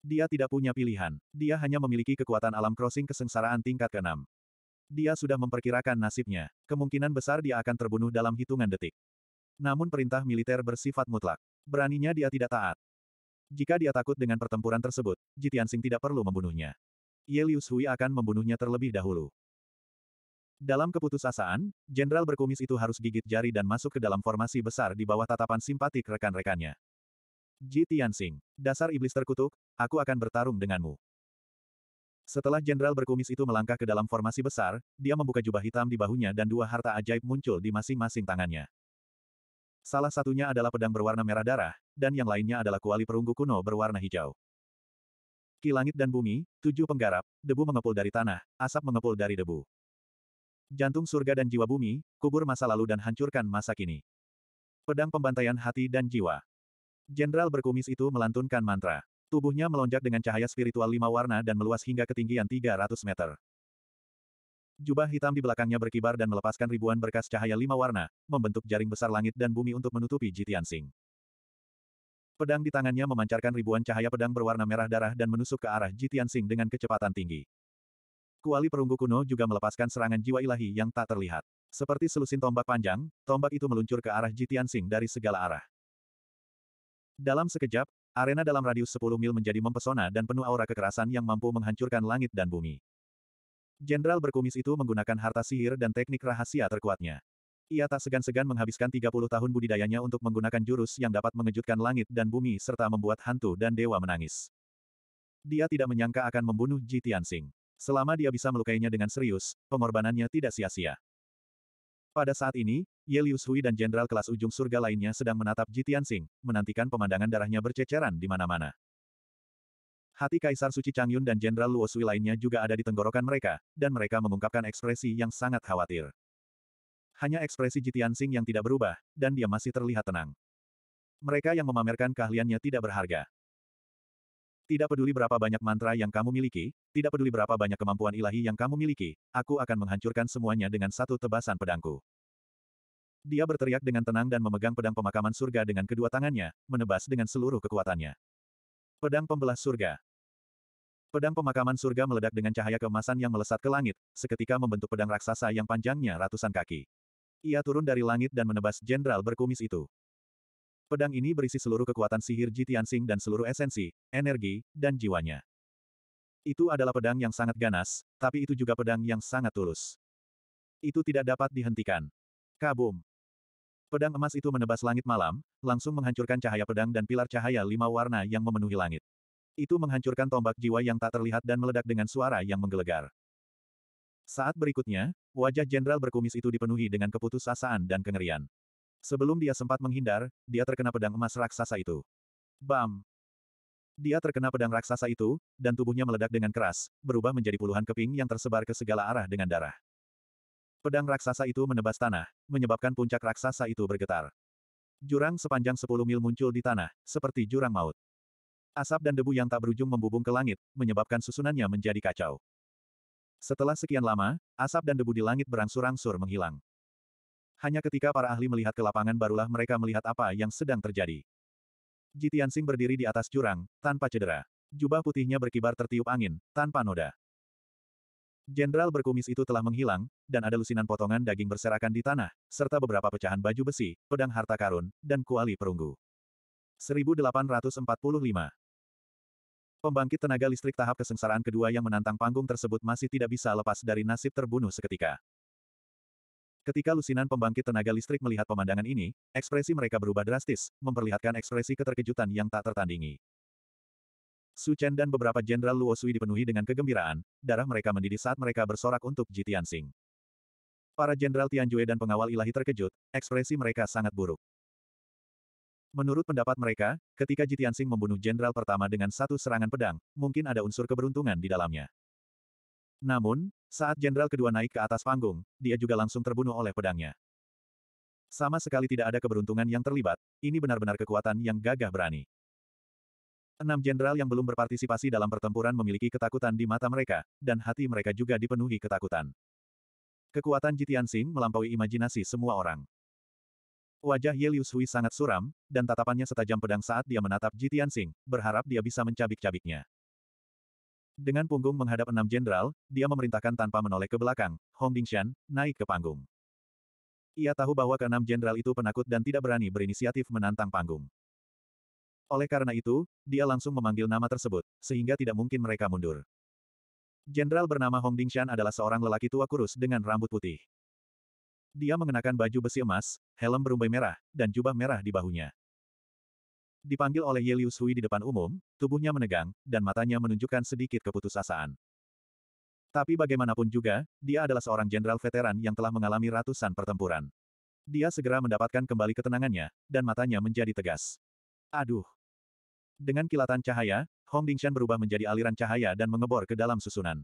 Dia tidak punya pilihan. Dia hanya memiliki kekuatan alam crossing kesengsaraan tingkat keenam. Dia sudah memperkirakan nasibnya. Kemungkinan besar dia akan terbunuh dalam hitungan detik. Namun perintah militer bersifat mutlak. Beraninya dia tidak taat. Jika dia takut dengan pertempuran tersebut, Jitiansing tidak perlu tidak perlu membunuhnya. Ye Liu akan membunuhnya terlebih dahulu. Dalam keputusasaan, jenderal berkumis itu harus gigit jari dan masuk ke dalam formasi besar di bawah tatapan simpatik rekan-rekannya. Ji Tianxing, dasar iblis terkutuk, aku akan bertarung denganmu. Setelah jenderal berkumis itu melangkah ke dalam formasi besar, dia membuka jubah hitam di bahunya dan dua harta ajaib muncul di masing-masing tangannya. Salah satunya adalah pedang berwarna merah darah, dan yang lainnya adalah kuali perunggu kuno berwarna hijau. Ki langit dan bumi, tujuh penggarap, debu mengepul dari tanah, asap mengepul dari debu. Jantung surga dan jiwa bumi, kubur masa lalu dan hancurkan masa kini. Pedang pembantaian hati dan jiwa. Jenderal berkumis itu melantunkan mantra. Tubuhnya melonjak dengan cahaya spiritual lima warna dan meluas hingga ketinggian 300 meter. Jubah hitam di belakangnya berkibar dan melepaskan ribuan berkas cahaya lima warna, membentuk jaring besar langit dan bumi untuk menutupi Jitian Sing. Pedang di tangannya memancarkan ribuan cahaya pedang berwarna merah darah dan menusuk ke arah Jitian Sing dengan kecepatan tinggi. Kuali perunggu kuno juga melepaskan serangan jiwa ilahi yang tak terlihat. Seperti selusin tombak panjang, tombak itu meluncur ke arah Jitian Sing dari segala arah. Dalam sekejap, arena dalam radius 10 mil menjadi mempesona dan penuh aura kekerasan yang mampu menghancurkan langit dan bumi. Jenderal berkumis itu menggunakan harta sihir dan teknik rahasia terkuatnya. Ia tak segan-segan menghabiskan 30 tahun budidayanya untuk menggunakan jurus yang dapat mengejutkan langit dan bumi serta membuat hantu dan dewa menangis. Dia tidak menyangka akan membunuh Jitian Singh. Selama dia bisa melukainya dengan serius, pengorbanannya tidak sia-sia. Pada saat ini, Ye Liu dan jenderal kelas ujung surga lainnya sedang menatap Ji Tianxing, menantikan pemandangan darahnya berceceran di mana-mana. Hati Kaisar Suci Changyun dan Jenderal Luo Sui lainnya juga ada di tenggorokan mereka, dan mereka mengungkapkan ekspresi yang sangat khawatir. Hanya ekspresi Ji Tianxing yang tidak berubah, dan dia masih terlihat tenang. Mereka yang memamerkan keahliannya tidak berharga. Tidak peduli berapa banyak mantra yang kamu miliki, tidak peduli berapa banyak kemampuan ilahi yang kamu miliki, aku akan menghancurkan semuanya dengan satu tebasan pedangku. Dia berteriak dengan tenang dan memegang pedang pemakaman surga dengan kedua tangannya, menebas dengan seluruh kekuatannya. Pedang pembelah surga. Pedang pemakaman surga meledak dengan cahaya kemasan yang melesat ke langit, seketika membentuk pedang raksasa yang panjangnya ratusan kaki. Ia turun dari langit dan menebas jenderal berkumis itu. Pedang ini berisi seluruh kekuatan sihir Jitiansing dan seluruh esensi, energi, dan jiwanya. Itu adalah pedang yang sangat ganas, tapi itu juga pedang yang sangat tulus. Itu tidak dapat dihentikan. Kabum. Pedang emas itu menebas langit malam, langsung menghancurkan cahaya pedang dan pilar cahaya lima warna yang memenuhi langit. Itu menghancurkan tombak jiwa yang tak terlihat dan meledak dengan suara yang menggelegar. Saat berikutnya, wajah jenderal berkumis itu dipenuhi dengan keputusasaan dan kengerian. Sebelum dia sempat menghindar, dia terkena pedang emas raksasa itu. Bam! Dia terkena pedang raksasa itu, dan tubuhnya meledak dengan keras, berubah menjadi puluhan keping yang tersebar ke segala arah dengan darah. Pedang raksasa itu menebas tanah, menyebabkan puncak raksasa itu bergetar. Jurang sepanjang 10 mil muncul di tanah, seperti jurang maut. Asap dan debu yang tak berujung membubung ke langit, menyebabkan susunannya menjadi kacau. Setelah sekian lama, asap dan debu di langit berangsur-angsur menghilang hanya ketika para ahli melihat ke lapangan barulah mereka melihat apa yang sedang terjadi. Jitiansing berdiri di atas jurang, tanpa cedera. Jubah putihnya berkibar tertiup angin, tanpa noda. Jenderal berkumis itu telah menghilang, dan ada lusinan potongan daging berserakan di tanah, serta beberapa pecahan baju besi, pedang harta karun, dan kuali perunggu. 1845 Pembangkit tenaga listrik tahap kesengsaraan kedua yang menantang panggung tersebut masih tidak bisa lepas dari nasib terbunuh seketika. Ketika lusinan pembangkit tenaga listrik melihat pemandangan ini, ekspresi mereka berubah drastis, memperlihatkan ekspresi keterkejutan yang tak tertandingi. Su Chen dan beberapa jenderal Luo Sui dipenuhi dengan kegembiraan, darah mereka mendidih saat mereka bersorak untuk Ji Tianxing. Para jenderal Tianjue dan pengawal ilahi terkejut, ekspresi mereka sangat buruk. Menurut pendapat mereka, ketika Ji Tianxing membunuh jenderal pertama dengan satu serangan pedang, mungkin ada unsur keberuntungan di dalamnya. Namun, saat jenderal kedua naik ke atas panggung, dia juga langsung terbunuh oleh pedangnya. Sama sekali tidak ada keberuntungan yang terlibat, ini benar-benar kekuatan yang gagah berani. Enam jenderal yang belum berpartisipasi dalam pertempuran memiliki ketakutan di mata mereka, dan hati mereka juga dipenuhi ketakutan. Kekuatan Jitian Sing melampaui imajinasi semua orang. Wajah Ye Liu sangat suram, dan tatapannya setajam pedang saat dia menatap Jitian Sing, berharap dia bisa mencabik-cabiknya. Dengan punggung menghadap enam jenderal, dia memerintahkan tanpa menoleh ke belakang, Hong Dingshan, naik ke panggung. Ia tahu bahwa keenam jenderal itu penakut dan tidak berani berinisiatif menantang panggung. Oleh karena itu, dia langsung memanggil nama tersebut, sehingga tidak mungkin mereka mundur. Jenderal bernama Hong Dingshan adalah seorang lelaki tua kurus dengan rambut putih. Dia mengenakan baju besi emas, helm berumbai merah, dan jubah merah di bahunya. Dipanggil oleh Ye Liu di depan umum, tubuhnya menegang, dan matanya menunjukkan sedikit keputusasaan. Tapi bagaimanapun juga, dia adalah seorang jenderal veteran yang telah mengalami ratusan pertempuran. Dia segera mendapatkan kembali ketenangannya, dan matanya menjadi tegas. Aduh! Dengan kilatan cahaya, Hong Dingshan berubah menjadi aliran cahaya dan mengebor ke dalam susunan.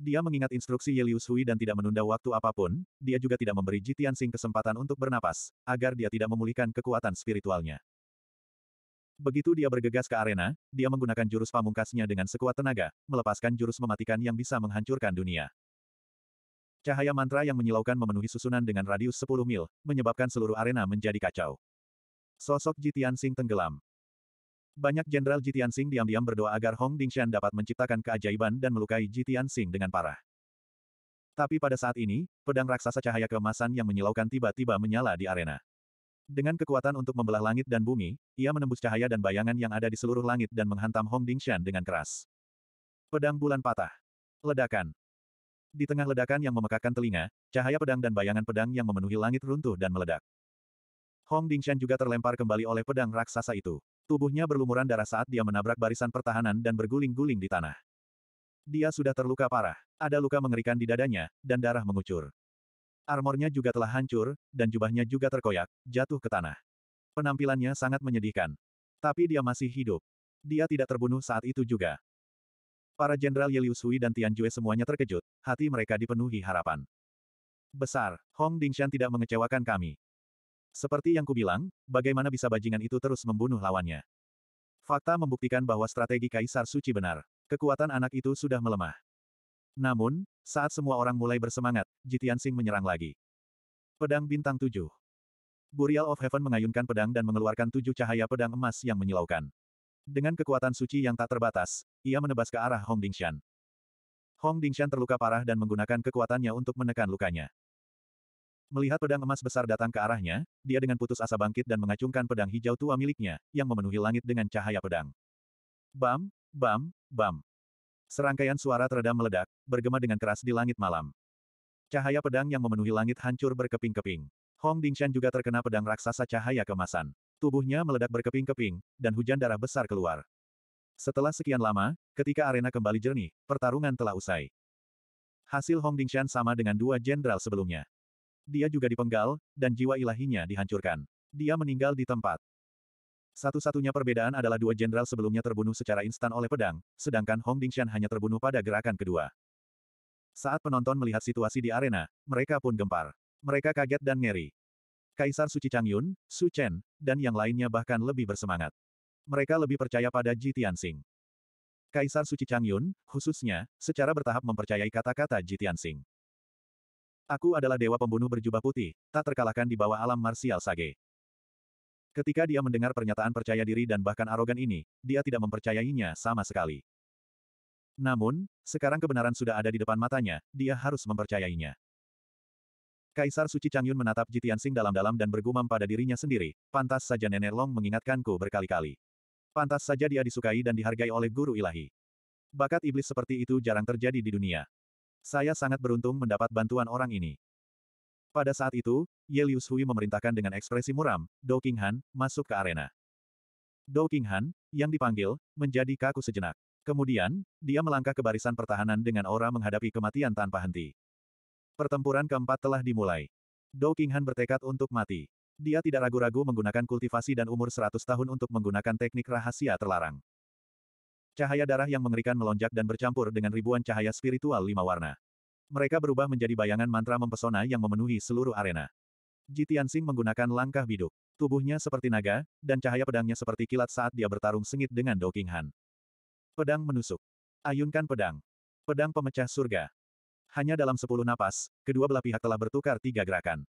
Dia mengingat instruksi Yelius Hui dan tidak menunda waktu apapun, dia juga tidak memberi Jitian Sing kesempatan untuk bernapas, agar dia tidak memulihkan kekuatan spiritualnya. Begitu dia bergegas ke arena, dia menggunakan jurus pamungkasnya dengan sekuat tenaga, melepaskan jurus mematikan yang bisa menghancurkan dunia. Cahaya mantra yang menyilaukan memenuhi susunan dengan radius 10 mil, menyebabkan seluruh arena menjadi kacau. Sosok Jitian Sing tenggelam. Banyak Jenderal Jitian Sing diam-diam berdoa agar Hong Dingshan dapat menciptakan keajaiban dan melukai Jitian Sing dengan parah. Tapi pada saat ini, pedang raksasa cahaya kemasan yang menyilaukan tiba-tiba menyala di arena. Dengan kekuatan untuk membelah langit dan bumi, ia menembus cahaya dan bayangan yang ada di seluruh langit dan menghantam Hong Dingshan dengan keras. Pedang bulan patah. Ledakan. Di tengah ledakan yang memekakkan telinga, cahaya pedang dan bayangan pedang yang memenuhi langit runtuh dan meledak. Hong Dingshan juga terlempar kembali oleh pedang raksasa itu. Tubuhnya berlumuran darah saat dia menabrak barisan pertahanan dan berguling-guling di tanah. Dia sudah terluka parah. Ada luka mengerikan di dadanya, dan darah mengucur. Armornya juga telah hancur, dan jubahnya juga terkoyak, jatuh ke tanah. Penampilannya sangat menyedihkan. Tapi dia masih hidup. Dia tidak terbunuh saat itu juga. Para Jenderal Yelius Hui dan Tian Jue semuanya terkejut, hati mereka dipenuhi harapan. Besar, Hong Dingshan tidak mengecewakan kami. Seperti yang kubilang, bagaimana bisa bajingan itu terus membunuh lawannya? Fakta membuktikan bahwa strategi Kaisar Suci benar. Kekuatan anak itu sudah melemah. Namun, saat semua orang mulai bersemangat, Jitian Sing menyerang lagi. Pedang Bintang 7 Burial of Heaven mengayunkan pedang dan mengeluarkan tujuh cahaya pedang emas yang menyilaukan. Dengan kekuatan suci yang tak terbatas, ia menebas ke arah Hong Dingshan. Hong Dingshan terluka parah dan menggunakan kekuatannya untuk menekan lukanya. Melihat pedang emas besar datang ke arahnya, dia dengan putus asa bangkit dan mengacungkan pedang hijau tua miliknya, yang memenuhi langit dengan cahaya pedang. Bam, bam, bam. Serangkaian suara teredam meledak, bergema dengan keras di langit malam. Cahaya pedang yang memenuhi langit hancur berkeping-keping. Hong Dingshan juga terkena pedang raksasa cahaya kemasan. Tubuhnya meledak berkeping-keping, dan hujan darah besar keluar. Setelah sekian lama, ketika arena kembali jernih, pertarungan telah usai. Hasil Hong Dingshan sama dengan dua jenderal sebelumnya. Dia juga dipenggal, dan jiwa ilahinya dihancurkan. Dia meninggal di tempat. Satu-satunya perbedaan adalah dua jenderal sebelumnya terbunuh secara instan oleh pedang, sedangkan Hong Dingshan hanya terbunuh pada gerakan kedua. Saat penonton melihat situasi di arena, mereka pun gempar. Mereka kaget dan ngeri. Kaisar Suci Changyun, Su Chen, dan yang lainnya bahkan lebih bersemangat. Mereka lebih percaya pada Ji Tianxing. Kaisar Suci Changyun, khususnya, secara bertahap mempercayai kata-kata Ji Tianxing. Aku adalah dewa pembunuh berjubah putih, tak terkalahkan di bawah alam marsial Sage. Ketika dia mendengar pernyataan percaya diri dan bahkan arogan ini, dia tidak mempercayainya sama sekali. Namun, sekarang kebenaran sudah ada di depan matanya, dia harus mempercayainya. Kaisar Suci Changyun menatap Jitian Sing dalam-dalam dan bergumam pada dirinya sendiri, pantas saja Nenek Long mengingatkanku berkali-kali. Pantas saja dia disukai dan dihargai oleh guru ilahi. Bakat iblis seperti itu jarang terjadi di dunia. Saya sangat beruntung mendapat bantuan orang ini. Pada saat itu, Ye Liu Shui memerintahkan dengan ekspresi muram, Dou Han, masuk ke arena. Dou Han, yang dipanggil, menjadi kaku sejenak. Kemudian, dia melangkah ke barisan pertahanan dengan aura menghadapi kematian tanpa henti. Pertempuran keempat telah dimulai. Dou Han bertekad untuk mati. Dia tidak ragu-ragu menggunakan kultivasi dan umur 100 tahun untuk menggunakan teknik rahasia terlarang. Cahaya darah yang mengerikan melonjak dan bercampur dengan ribuan cahaya spiritual lima warna. Mereka berubah menjadi bayangan mantra mempesona yang memenuhi seluruh arena. Jitian Jitiansing menggunakan langkah biduk. Tubuhnya seperti naga, dan cahaya pedangnya seperti kilat saat dia bertarung sengit dengan King Han. Pedang menusuk. Ayunkan pedang. Pedang pemecah surga. Hanya dalam sepuluh napas, kedua belah pihak telah bertukar tiga gerakan.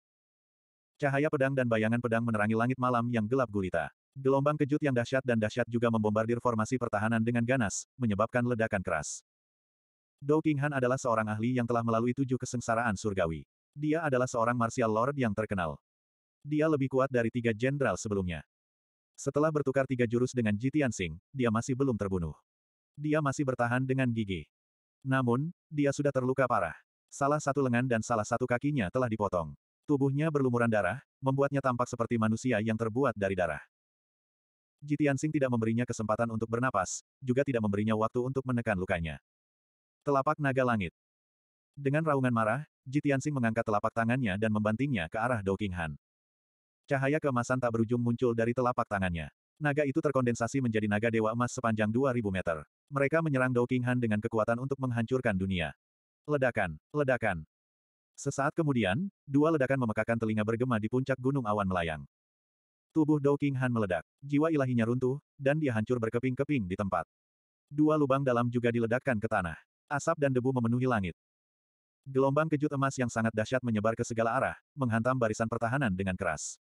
Cahaya pedang dan bayangan pedang menerangi langit malam yang gelap gulita. Gelombang kejut yang dahsyat dan dahsyat juga membombardir formasi pertahanan dengan ganas, menyebabkan ledakan keras. Dou Qinghan adalah seorang ahli yang telah melalui tujuh kesengsaraan surgawi. Dia adalah seorang martial lord yang terkenal. Dia lebih kuat dari tiga jenderal sebelumnya. Setelah bertukar tiga jurus dengan Ji Tianxing, dia masih belum terbunuh. Dia masih bertahan dengan gigi. Namun, dia sudah terluka parah. Salah satu lengan dan salah satu kakinya telah dipotong. Tubuhnya berlumuran darah, membuatnya tampak seperti manusia yang terbuat dari darah. Jitiansing tidak memberinya kesempatan untuk bernapas, juga tidak memberinya waktu untuk menekan lukanya. Telapak naga langit. Dengan raungan marah, Jitiansing mengangkat telapak tangannya dan membantingnya ke arah Dou Qinghan. Cahaya keemasan tak berujung muncul dari telapak tangannya. Naga itu terkondensasi menjadi naga dewa emas sepanjang 2000 meter. Mereka menyerang Dou Qinghan dengan kekuatan untuk menghancurkan dunia. Ledakan, ledakan. Sesaat kemudian, dua ledakan memekakan telinga bergema di puncak gunung awan melayang. Tubuh Dou King Han meledak, jiwa ilahinya runtuh, dan dia hancur berkeping-keping di tempat. Dua lubang dalam juga diledakkan ke tanah. Asap dan debu memenuhi langit. Gelombang kejut emas yang sangat dahsyat menyebar ke segala arah, menghantam barisan pertahanan dengan keras.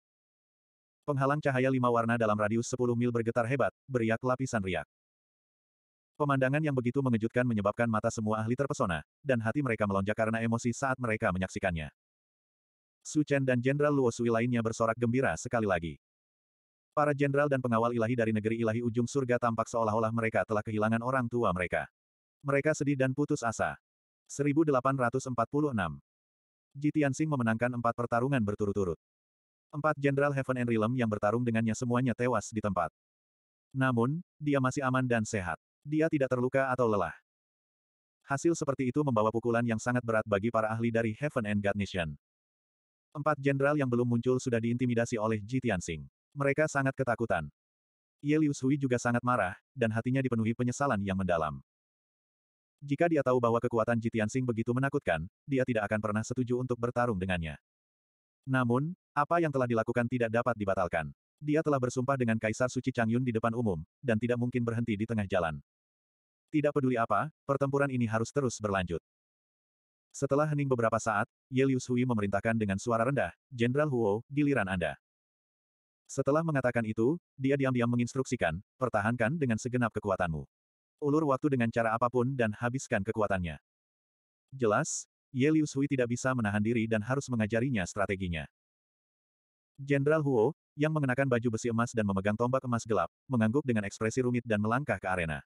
Penghalang cahaya lima warna dalam radius 10 mil bergetar hebat, beriak lapisan riak. Pemandangan yang begitu mengejutkan menyebabkan mata semua ahli terpesona, dan hati mereka melonjak karena emosi saat mereka menyaksikannya. Su Chen dan Jenderal Luo Sui lainnya bersorak gembira sekali lagi. Para jenderal dan pengawal ilahi dari negeri ilahi ujung surga tampak seolah-olah mereka telah kehilangan orang tua mereka. Mereka sedih dan putus asa. 1846 Singh memenangkan empat pertarungan berturut-turut. Empat jenderal Heaven and Realm yang bertarung dengannya semuanya tewas di tempat. Namun, dia masih aman dan sehat. Dia tidak terluka atau lelah. Hasil seperti itu membawa pukulan yang sangat berat bagi para ahli dari Heaven and God Nation. Empat jenderal yang belum muncul sudah diintimidasi oleh Ji Tianxing. Mereka sangat ketakutan. Ye Liu juga sangat marah, dan hatinya dipenuhi penyesalan yang mendalam. Jika dia tahu bahwa kekuatan Jitiansing begitu menakutkan, dia tidak akan pernah setuju untuk bertarung dengannya. Namun, apa yang telah dilakukan tidak dapat dibatalkan. Dia telah bersumpah dengan Kaisar Suci Changyun di depan umum, dan tidak mungkin berhenti di tengah jalan. Tidak peduli apa, pertempuran ini harus terus berlanjut. Setelah hening beberapa saat, Ye Liu memerintahkan dengan suara rendah, Jenderal Huo, giliran Anda. Setelah mengatakan itu, dia diam-diam menginstruksikan, pertahankan dengan segenap kekuatanmu. Ulur waktu dengan cara apapun dan habiskan kekuatannya. Jelas, Ye Liu Sui tidak bisa menahan diri dan harus mengajarinya strateginya. Jenderal Huo, yang mengenakan baju besi emas dan memegang tombak emas gelap, mengangguk dengan ekspresi rumit dan melangkah ke arena.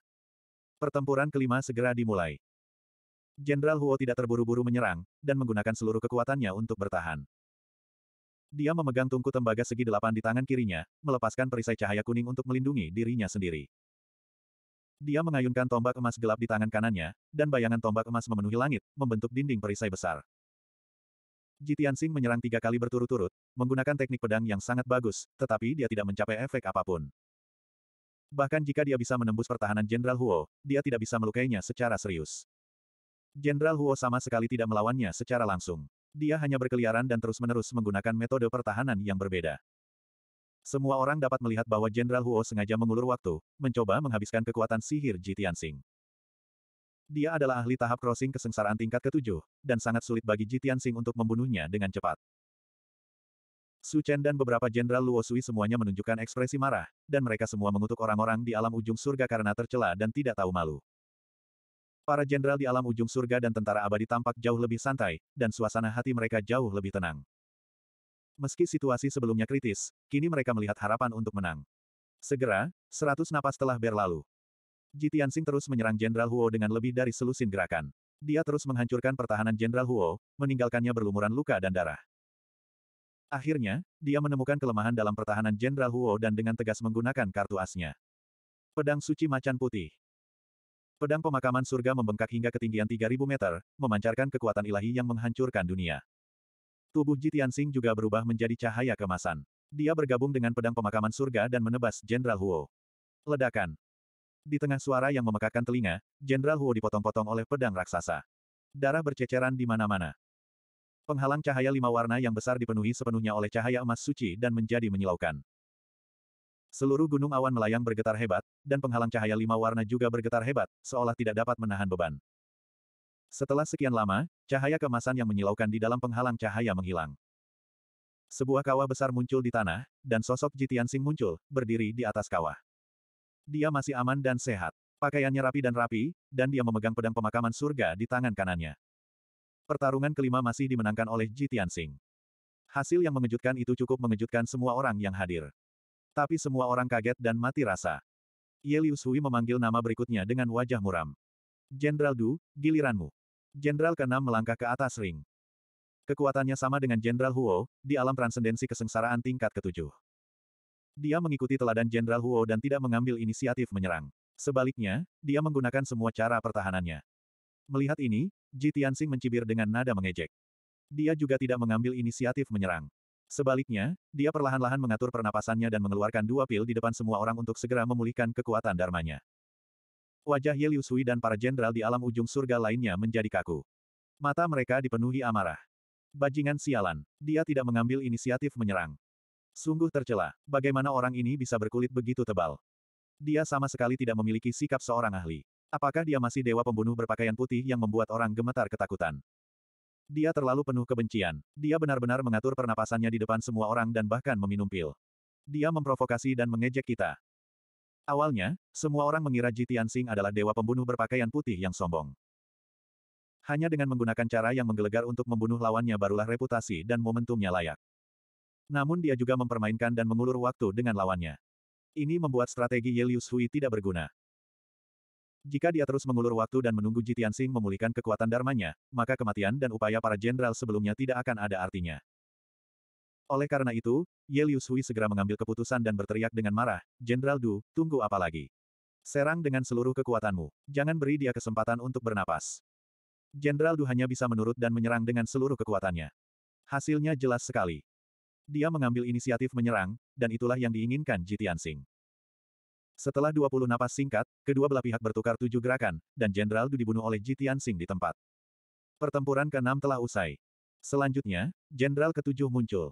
Pertempuran kelima segera dimulai. Jenderal Huo tidak terburu-buru menyerang, dan menggunakan seluruh kekuatannya untuk bertahan. Dia memegang tungku tembaga segi delapan di tangan kirinya, melepaskan perisai cahaya kuning untuk melindungi dirinya sendiri. Dia mengayunkan tombak emas gelap di tangan kanannya, dan bayangan tombak emas memenuhi langit, membentuk dinding perisai besar. Jitian Sing menyerang tiga kali berturut-turut, menggunakan teknik pedang yang sangat bagus, tetapi dia tidak mencapai efek apapun. Bahkan jika dia bisa menembus pertahanan Jenderal Huo, dia tidak bisa melukainya secara serius. Jenderal Huo sama sekali tidak melawannya secara langsung. Dia hanya berkeliaran dan terus-menerus menggunakan metode pertahanan yang berbeda. Semua orang dapat melihat bahwa Jenderal Huo sengaja mengulur waktu, mencoba menghabiskan kekuatan sihir Jitiansing. Dia adalah ahli tahap crossing kesengsaraan tingkat ketujuh, dan sangat sulit bagi Jitiansing untuk membunuhnya dengan cepat. Su Chen dan beberapa jenderal Luo Sui semuanya menunjukkan ekspresi marah, dan mereka semua mengutuk orang-orang di alam ujung surga karena tercela dan tidak tahu malu. Para jenderal di alam ujung surga dan tentara abadi tampak jauh lebih santai, dan suasana hati mereka jauh lebih tenang. Meski situasi sebelumnya kritis, kini mereka melihat harapan untuk menang. Segera, seratus napas telah berlalu. Jitiansing terus menyerang Jenderal Huo dengan lebih dari selusin gerakan. Dia terus menghancurkan pertahanan Jenderal Huo, meninggalkannya berlumuran luka dan darah. Akhirnya, dia menemukan kelemahan dalam pertahanan Jenderal Huo dan dengan tegas menggunakan kartu asnya. Pedang Suci Macan Putih Pedang pemakaman surga membengkak hingga ketinggian 3000 meter, memancarkan kekuatan ilahi yang menghancurkan dunia. Tubuh Jitiansing juga berubah menjadi cahaya kemasan. Dia bergabung dengan pedang pemakaman surga dan menebas Jenderal Huo. Ledakan. Di tengah suara yang memekakkan telinga, Jenderal Huo dipotong-potong oleh pedang raksasa. Darah berceceran di mana-mana. Penghalang cahaya lima warna yang besar dipenuhi sepenuhnya oleh cahaya emas suci dan menjadi menyilaukan. Seluruh gunung awan melayang bergetar hebat, dan penghalang cahaya lima warna juga bergetar hebat, seolah tidak dapat menahan beban. Setelah sekian lama, cahaya kemasan yang menyilaukan di dalam penghalang cahaya menghilang. Sebuah kawah besar muncul di tanah, dan sosok Jitian Sing muncul, berdiri di atas kawah. Dia masih aman dan sehat. Pakaiannya rapi dan rapi, dan dia memegang pedang pemakaman surga di tangan kanannya. Pertarungan kelima masih dimenangkan oleh Jitian Sing. Hasil yang mengejutkan itu cukup mengejutkan semua orang yang hadir. Tapi semua orang kaget dan mati rasa. Yelius Hui memanggil nama berikutnya dengan wajah muram. Jenderal Du, giliranmu. Jenderal ke ke-6 melangkah ke atas ring. Kekuatannya sama dengan Jenderal Huo, di alam transendensi kesengsaraan tingkat ketujuh. Dia mengikuti teladan Jenderal Huo dan tidak mengambil inisiatif menyerang. Sebaliknya, dia menggunakan semua cara pertahanannya. Melihat ini, Ji Tianxing mencibir dengan nada mengejek. Dia juga tidak mengambil inisiatif menyerang. Sebaliknya, dia perlahan-lahan mengatur pernapasannya dan mengeluarkan dua pil di depan semua orang untuk segera memulihkan kekuatan dharmanya. Wajah Ye Liu Sui dan para jenderal di alam ujung surga lainnya menjadi kaku. Mata mereka dipenuhi amarah. Bajingan sialan, dia tidak mengambil inisiatif menyerang. Sungguh tercela, bagaimana orang ini bisa berkulit begitu tebal. Dia sama sekali tidak memiliki sikap seorang ahli. Apakah dia masih dewa pembunuh berpakaian putih yang membuat orang gemetar ketakutan? Dia terlalu penuh kebencian. Dia benar-benar mengatur pernapasannya di depan semua orang dan bahkan meminum pil. Dia memprovokasi dan mengejek kita. Awalnya, semua orang mengira Ji Tianxing adalah dewa pembunuh berpakaian putih yang sombong. Hanya dengan menggunakan cara yang menggelegar untuk membunuh lawannya barulah reputasi dan momentumnya layak. Namun dia juga mempermainkan dan mengulur waktu dengan lawannya. Ini membuat strategi Yelius Hui tidak berguna. Jika dia terus mengulur waktu dan menunggu Jitian Sing memulihkan kekuatan darmanya, maka kematian dan upaya para jenderal sebelumnya tidak akan ada artinya. Oleh karena itu, Ye Liu Sui segera mengambil keputusan dan berteriak dengan marah, Jenderal Du, tunggu apa lagi? Serang dengan seluruh kekuatanmu. Jangan beri dia kesempatan untuk bernapas. Jenderal Du hanya bisa menurut dan menyerang dengan seluruh kekuatannya. Hasilnya jelas sekali. Dia mengambil inisiatif menyerang, dan itulah yang diinginkan Jitian Sing. Setelah 20 napas singkat, kedua belah pihak bertukar tujuh gerakan, dan Jenderal Du dibunuh oleh Ji Tianxing di tempat. Pertempuran ke-6 telah usai. Selanjutnya, Jenderal ketujuh muncul.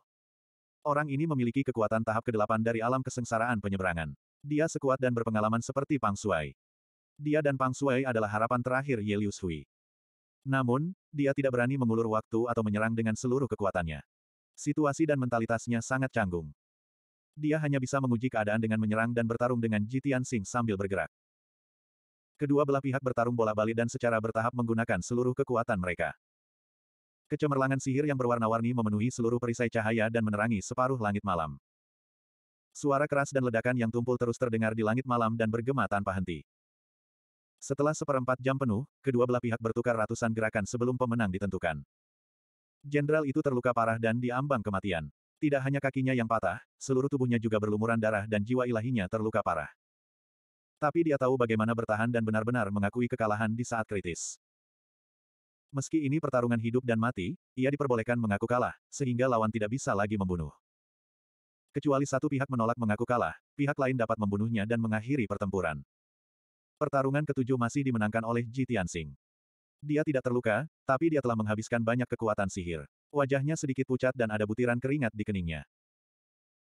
Orang ini memiliki kekuatan tahap ke-8 dari alam kesengsaraan penyeberangan. Dia sekuat dan berpengalaman seperti Pang Shuai. Dia dan Pang Shuai adalah harapan terakhir Ye Liu Shui. Namun, dia tidak berani mengulur waktu atau menyerang dengan seluruh kekuatannya. Situasi dan mentalitasnya sangat canggung dia hanya bisa menguji keadaan dengan menyerang dan bertarung dengan Jitian Sing sambil bergerak. Kedua belah pihak bertarung bola balik dan secara bertahap menggunakan seluruh kekuatan mereka. Kecemerlangan sihir yang berwarna-warni memenuhi seluruh perisai cahaya dan menerangi separuh langit malam. Suara keras dan ledakan yang tumpul terus terdengar di langit malam dan bergema tanpa henti. Setelah seperempat jam penuh, kedua belah pihak bertukar ratusan gerakan sebelum pemenang ditentukan. Jenderal itu terluka parah dan diambang kematian. Tidak hanya kakinya yang patah, seluruh tubuhnya juga berlumuran darah dan jiwa ilahinya terluka parah. Tapi dia tahu bagaimana bertahan dan benar-benar mengakui kekalahan di saat kritis. Meski ini pertarungan hidup dan mati, ia diperbolehkan mengaku kalah, sehingga lawan tidak bisa lagi membunuh. Kecuali satu pihak menolak mengaku kalah, pihak lain dapat membunuhnya dan mengakhiri pertempuran. Pertarungan ketujuh masih dimenangkan oleh Ji Tianxing. Dia tidak terluka, tapi dia telah menghabiskan banyak kekuatan sihir. Wajahnya sedikit pucat dan ada butiran keringat di keningnya.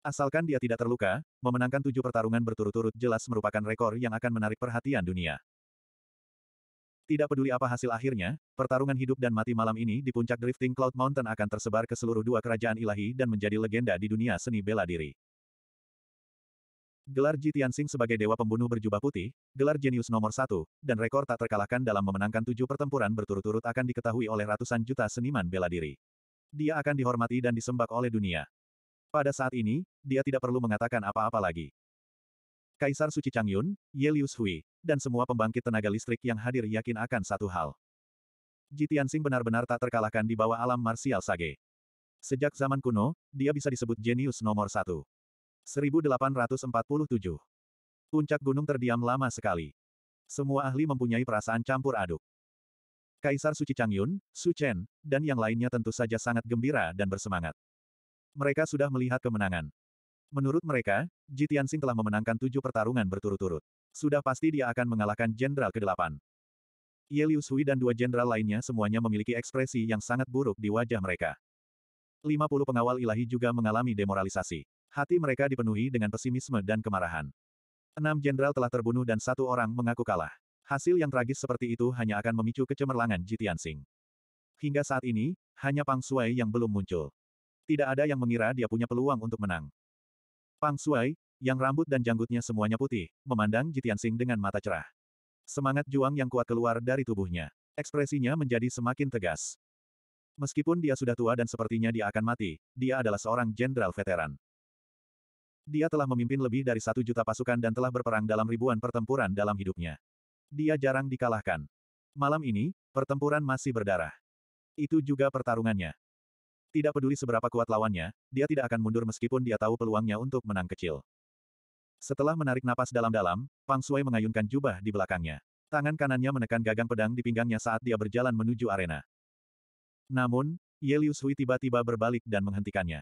Asalkan dia tidak terluka, memenangkan tujuh pertarungan berturut-turut jelas merupakan rekor yang akan menarik perhatian dunia. Tidak peduli apa hasil akhirnya, pertarungan hidup dan mati malam ini di puncak drifting Cloud Mountain akan tersebar ke seluruh dua kerajaan ilahi dan menjadi legenda di dunia seni bela diri. Gelar Ji Tianxing sebagai dewa pembunuh berjubah putih, gelar jenius nomor satu, dan rekor tak terkalahkan dalam memenangkan tujuh pertempuran berturut-turut akan diketahui oleh ratusan juta seniman bela diri dia akan dihormati dan disembah oleh dunia. Pada saat ini, dia tidak perlu mengatakan apa-apa lagi. Kaisar Suci Changyun, Yelius Hui, dan semua pembangkit tenaga listrik yang hadir yakin akan satu hal. Jitiansing benar-benar tak terkalahkan di bawah alam marsial Sage. Sejak zaman kuno, dia bisa disebut jenius nomor satu. 1847. Puncak gunung terdiam lama sekali. Semua ahli mempunyai perasaan campur aduk. Kaisar Suci Changyun, Su Chen, dan yang lainnya tentu saja sangat gembira dan bersemangat. Mereka sudah melihat kemenangan. Menurut mereka, Ji Tianxing telah memenangkan tujuh pertarungan berturut-turut. Sudah pasti dia akan mengalahkan Jenderal ke-8. Ye Liu Sui dan dua jenderal lainnya semuanya memiliki ekspresi yang sangat buruk di wajah mereka. 50 pengawal ilahi juga mengalami demoralisasi. Hati mereka dipenuhi dengan pesimisme dan kemarahan. Enam jenderal telah terbunuh dan satu orang mengaku kalah. Hasil yang tragis seperti itu hanya akan memicu kecemerlangan Jitian Sing. Hingga saat ini, hanya Pang Suai yang belum muncul. Tidak ada yang mengira dia punya peluang untuk menang. Pang Suai, yang rambut dan janggutnya semuanya putih, memandang Jitian Sing dengan mata cerah. Semangat juang yang kuat keluar dari tubuhnya. Ekspresinya menjadi semakin tegas. Meskipun dia sudah tua dan sepertinya dia akan mati, dia adalah seorang jenderal veteran. Dia telah memimpin lebih dari satu juta pasukan dan telah berperang dalam ribuan pertempuran dalam hidupnya dia jarang dikalahkan. Malam ini, pertempuran masih berdarah. Itu juga pertarungannya. Tidak peduli seberapa kuat lawannya, dia tidak akan mundur meskipun dia tahu peluangnya untuk menang kecil. Setelah menarik napas dalam-dalam, Pang Sui mengayunkan jubah di belakangnya. Tangan kanannya menekan gagang pedang di pinggangnya saat dia berjalan menuju arena. Namun, Ye Liu Sui tiba-tiba berbalik dan menghentikannya.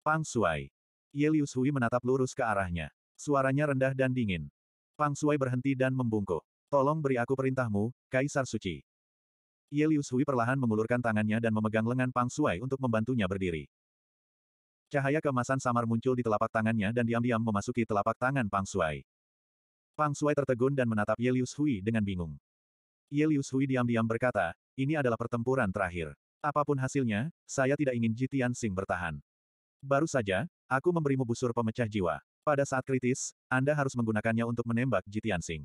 Pang Sui. Ye Liu Sui menatap lurus ke arahnya. Suaranya rendah dan dingin. Pang Sui berhenti dan membungkuk. Tolong beri aku perintahmu, Kaisar Suci. Yelius Hui perlahan mengulurkan tangannya dan memegang lengan Pang Suai untuk membantunya berdiri. Cahaya kemasan samar muncul di telapak tangannya dan diam-diam memasuki telapak tangan Pang Suai. Pang Suai tertegun dan menatap Yelius Hui dengan bingung. Yelius Hui diam-diam berkata, ini adalah pertempuran terakhir. Apapun hasilnya, saya tidak ingin Jitian Sing bertahan. Baru saja, aku memberimu busur pemecah jiwa. Pada saat kritis, Anda harus menggunakannya untuk menembak Jitian Sing.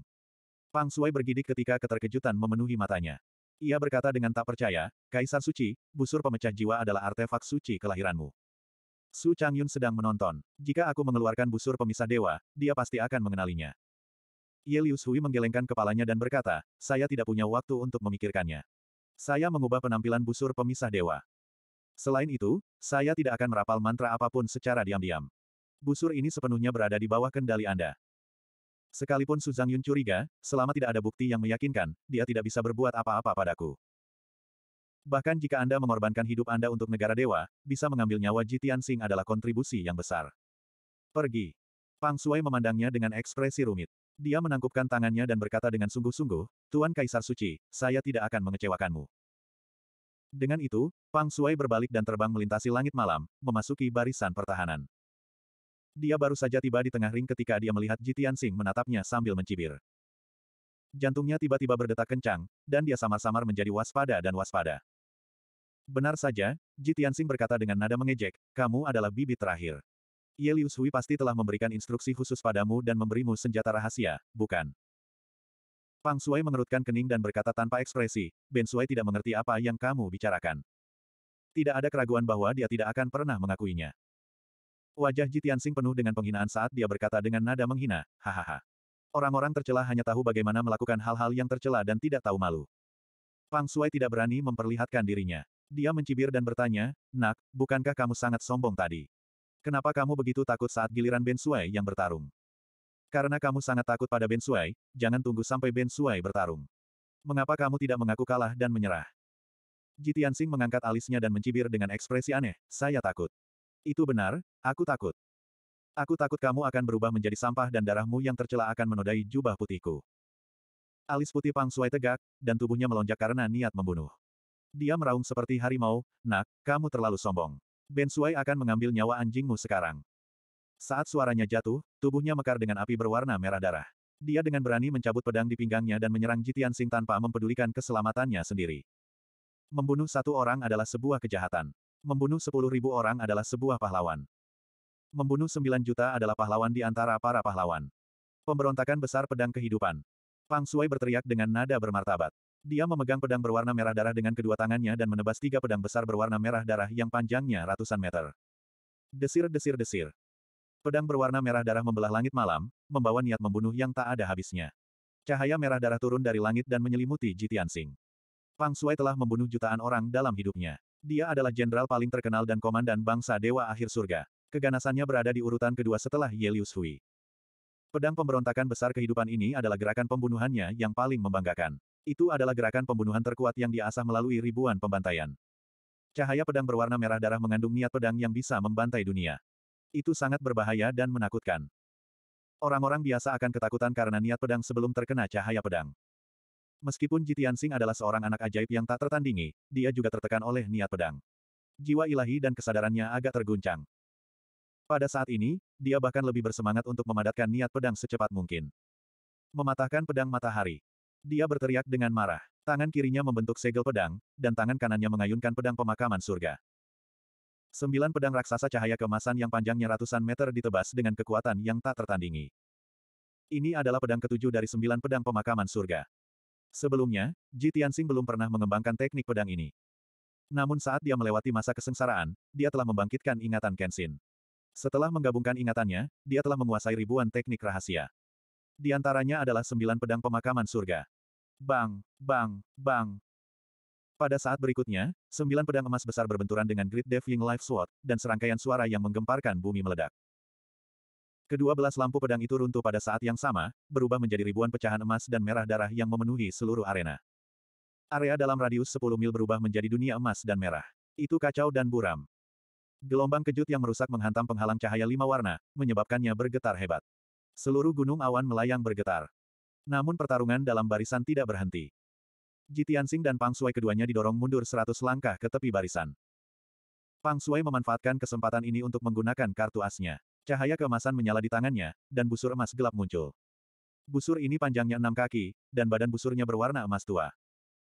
Pang Sui bergidik ketika keterkejutan memenuhi matanya. Ia berkata dengan tak percaya, Kaisar Suci, busur pemecah jiwa adalah artefak suci kelahiranmu. Su Changyun sedang menonton. Jika aku mengeluarkan busur pemisah dewa, dia pasti akan mengenalinya. Ye Liu Hui menggelengkan kepalanya dan berkata, saya tidak punya waktu untuk memikirkannya. Saya mengubah penampilan busur pemisah dewa. Selain itu, saya tidak akan merapal mantra apapun secara diam-diam. Busur ini sepenuhnya berada di bawah kendali Anda. Sekalipun Suzang Yun curiga, selama tidak ada bukti yang meyakinkan, dia tidak bisa berbuat apa-apa padaku. Bahkan jika Anda mengorbankan hidup Anda untuk negara dewa, bisa mengambil nyawa Jitian Sing adalah kontribusi yang besar. Pergi. Pang Suai memandangnya dengan ekspresi rumit. Dia menangkupkan tangannya dan berkata dengan sungguh-sungguh, Tuan Kaisar Suci, saya tidak akan mengecewakanmu. Dengan itu, Pang Suai berbalik dan terbang melintasi langit malam, memasuki barisan pertahanan. Dia baru saja tiba di tengah ring ketika dia melihat Jitian Sing menatapnya sambil mencibir. Jantungnya tiba-tiba berdetak kencang, dan dia samar-samar menjadi waspada dan waspada. Benar saja, Jitian Sing berkata dengan nada mengejek, kamu adalah bibit terakhir. Ye Liu pasti telah memberikan instruksi khusus padamu dan memberimu senjata rahasia, bukan? Pang Sui mengerutkan kening dan berkata tanpa ekspresi, Ben Sui tidak mengerti apa yang kamu bicarakan. Tidak ada keraguan bahwa dia tidak akan pernah mengakuinya. Wajah Ji Tianxing penuh dengan penghinaan saat dia berkata dengan nada menghina, hahaha. Orang-orang tercela hanya tahu bagaimana melakukan hal-hal yang tercela dan tidak tahu malu. Pang Suai tidak berani memperlihatkan dirinya. Dia mencibir dan bertanya, Nak, bukankah kamu sangat sombong tadi? Kenapa kamu begitu takut saat giliran Ben Suai yang bertarung? Karena kamu sangat takut pada Ben Suai. jangan tunggu sampai Ben Suai bertarung. Mengapa kamu tidak mengaku kalah dan menyerah? Jitian Sing mengangkat alisnya dan mencibir dengan ekspresi aneh, saya takut. Itu benar, aku takut. Aku takut kamu akan berubah menjadi sampah dan darahmu yang tercela akan menodai jubah putihku. Alis putih Pang Sui tegak, dan tubuhnya melonjak karena niat membunuh. Dia meraung seperti harimau, nak, kamu terlalu sombong. Ben Sui akan mengambil nyawa anjingmu sekarang. Saat suaranya jatuh, tubuhnya mekar dengan api berwarna merah darah. Dia dengan berani mencabut pedang di pinggangnya dan menyerang Jitian Sing tanpa mempedulikan keselamatannya sendiri. Membunuh satu orang adalah sebuah kejahatan. Membunuh sepuluh ribu orang adalah sebuah pahlawan. Membunuh sembilan juta adalah pahlawan di antara para pahlawan. Pemberontakan besar pedang kehidupan. Pang Suai berteriak dengan nada bermartabat. Dia memegang pedang berwarna merah darah dengan kedua tangannya dan menebas tiga pedang besar berwarna merah darah yang panjangnya ratusan meter. Desir-desir-desir. Pedang berwarna merah darah membelah langit malam, membawa niat membunuh yang tak ada habisnya. Cahaya merah darah turun dari langit dan menyelimuti Jitian Sing. Pang Suai telah membunuh jutaan orang dalam hidupnya. Dia adalah jenderal paling terkenal dan komandan bangsa Dewa Akhir Surga. Keganasannya berada di urutan kedua setelah Yelius Hui. Pedang pemberontakan besar kehidupan ini adalah gerakan pembunuhannya yang paling membanggakan. Itu adalah gerakan pembunuhan terkuat yang diasah melalui ribuan pembantaian. Cahaya pedang berwarna merah darah mengandung niat pedang yang bisa membantai dunia. Itu sangat berbahaya dan menakutkan. Orang-orang biasa akan ketakutan karena niat pedang sebelum terkena cahaya pedang. Meskipun Jitian Sing adalah seorang anak ajaib yang tak tertandingi, dia juga tertekan oleh niat pedang. Jiwa ilahi dan kesadarannya agak terguncang. Pada saat ini, dia bahkan lebih bersemangat untuk memadatkan niat pedang secepat mungkin. Mematahkan pedang matahari. Dia berteriak dengan marah. Tangan kirinya membentuk segel pedang, dan tangan kanannya mengayunkan pedang pemakaman surga. Sembilan pedang raksasa cahaya kemasan yang panjangnya ratusan meter ditebas dengan kekuatan yang tak tertandingi. Ini adalah pedang ketujuh dari sembilan pedang pemakaman surga. Sebelumnya, Ji Tianxing belum pernah mengembangkan teknik pedang ini. Namun saat dia melewati masa kesengsaraan, dia telah membangkitkan ingatan Kenshin. Setelah menggabungkan ingatannya, dia telah menguasai ribuan teknik rahasia. Di antaranya adalah sembilan pedang pemakaman surga. Bang, bang, bang. Pada saat berikutnya, sembilan pedang emas besar berbenturan dengan Great Death Life Sword, dan serangkaian suara yang menggemparkan bumi meledak. Kedua belas lampu pedang itu runtuh pada saat yang sama, berubah menjadi ribuan pecahan emas dan merah darah yang memenuhi seluruh arena. Area dalam radius 10 mil berubah menjadi dunia emas dan merah. Itu kacau dan buram. Gelombang kejut yang merusak menghantam penghalang cahaya lima warna, menyebabkannya bergetar hebat. Seluruh gunung awan melayang bergetar. Namun pertarungan dalam barisan tidak berhenti. Jitiansing dan Pang Suai keduanya didorong mundur seratus langkah ke tepi barisan. Pang Suai memanfaatkan kesempatan ini untuk menggunakan kartu asnya. Cahaya keemasan menyala di tangannya, dan busur emas gelap muncul. Busur ini panjangnya enam kaki, dan badan busurnya berwarna emas tua.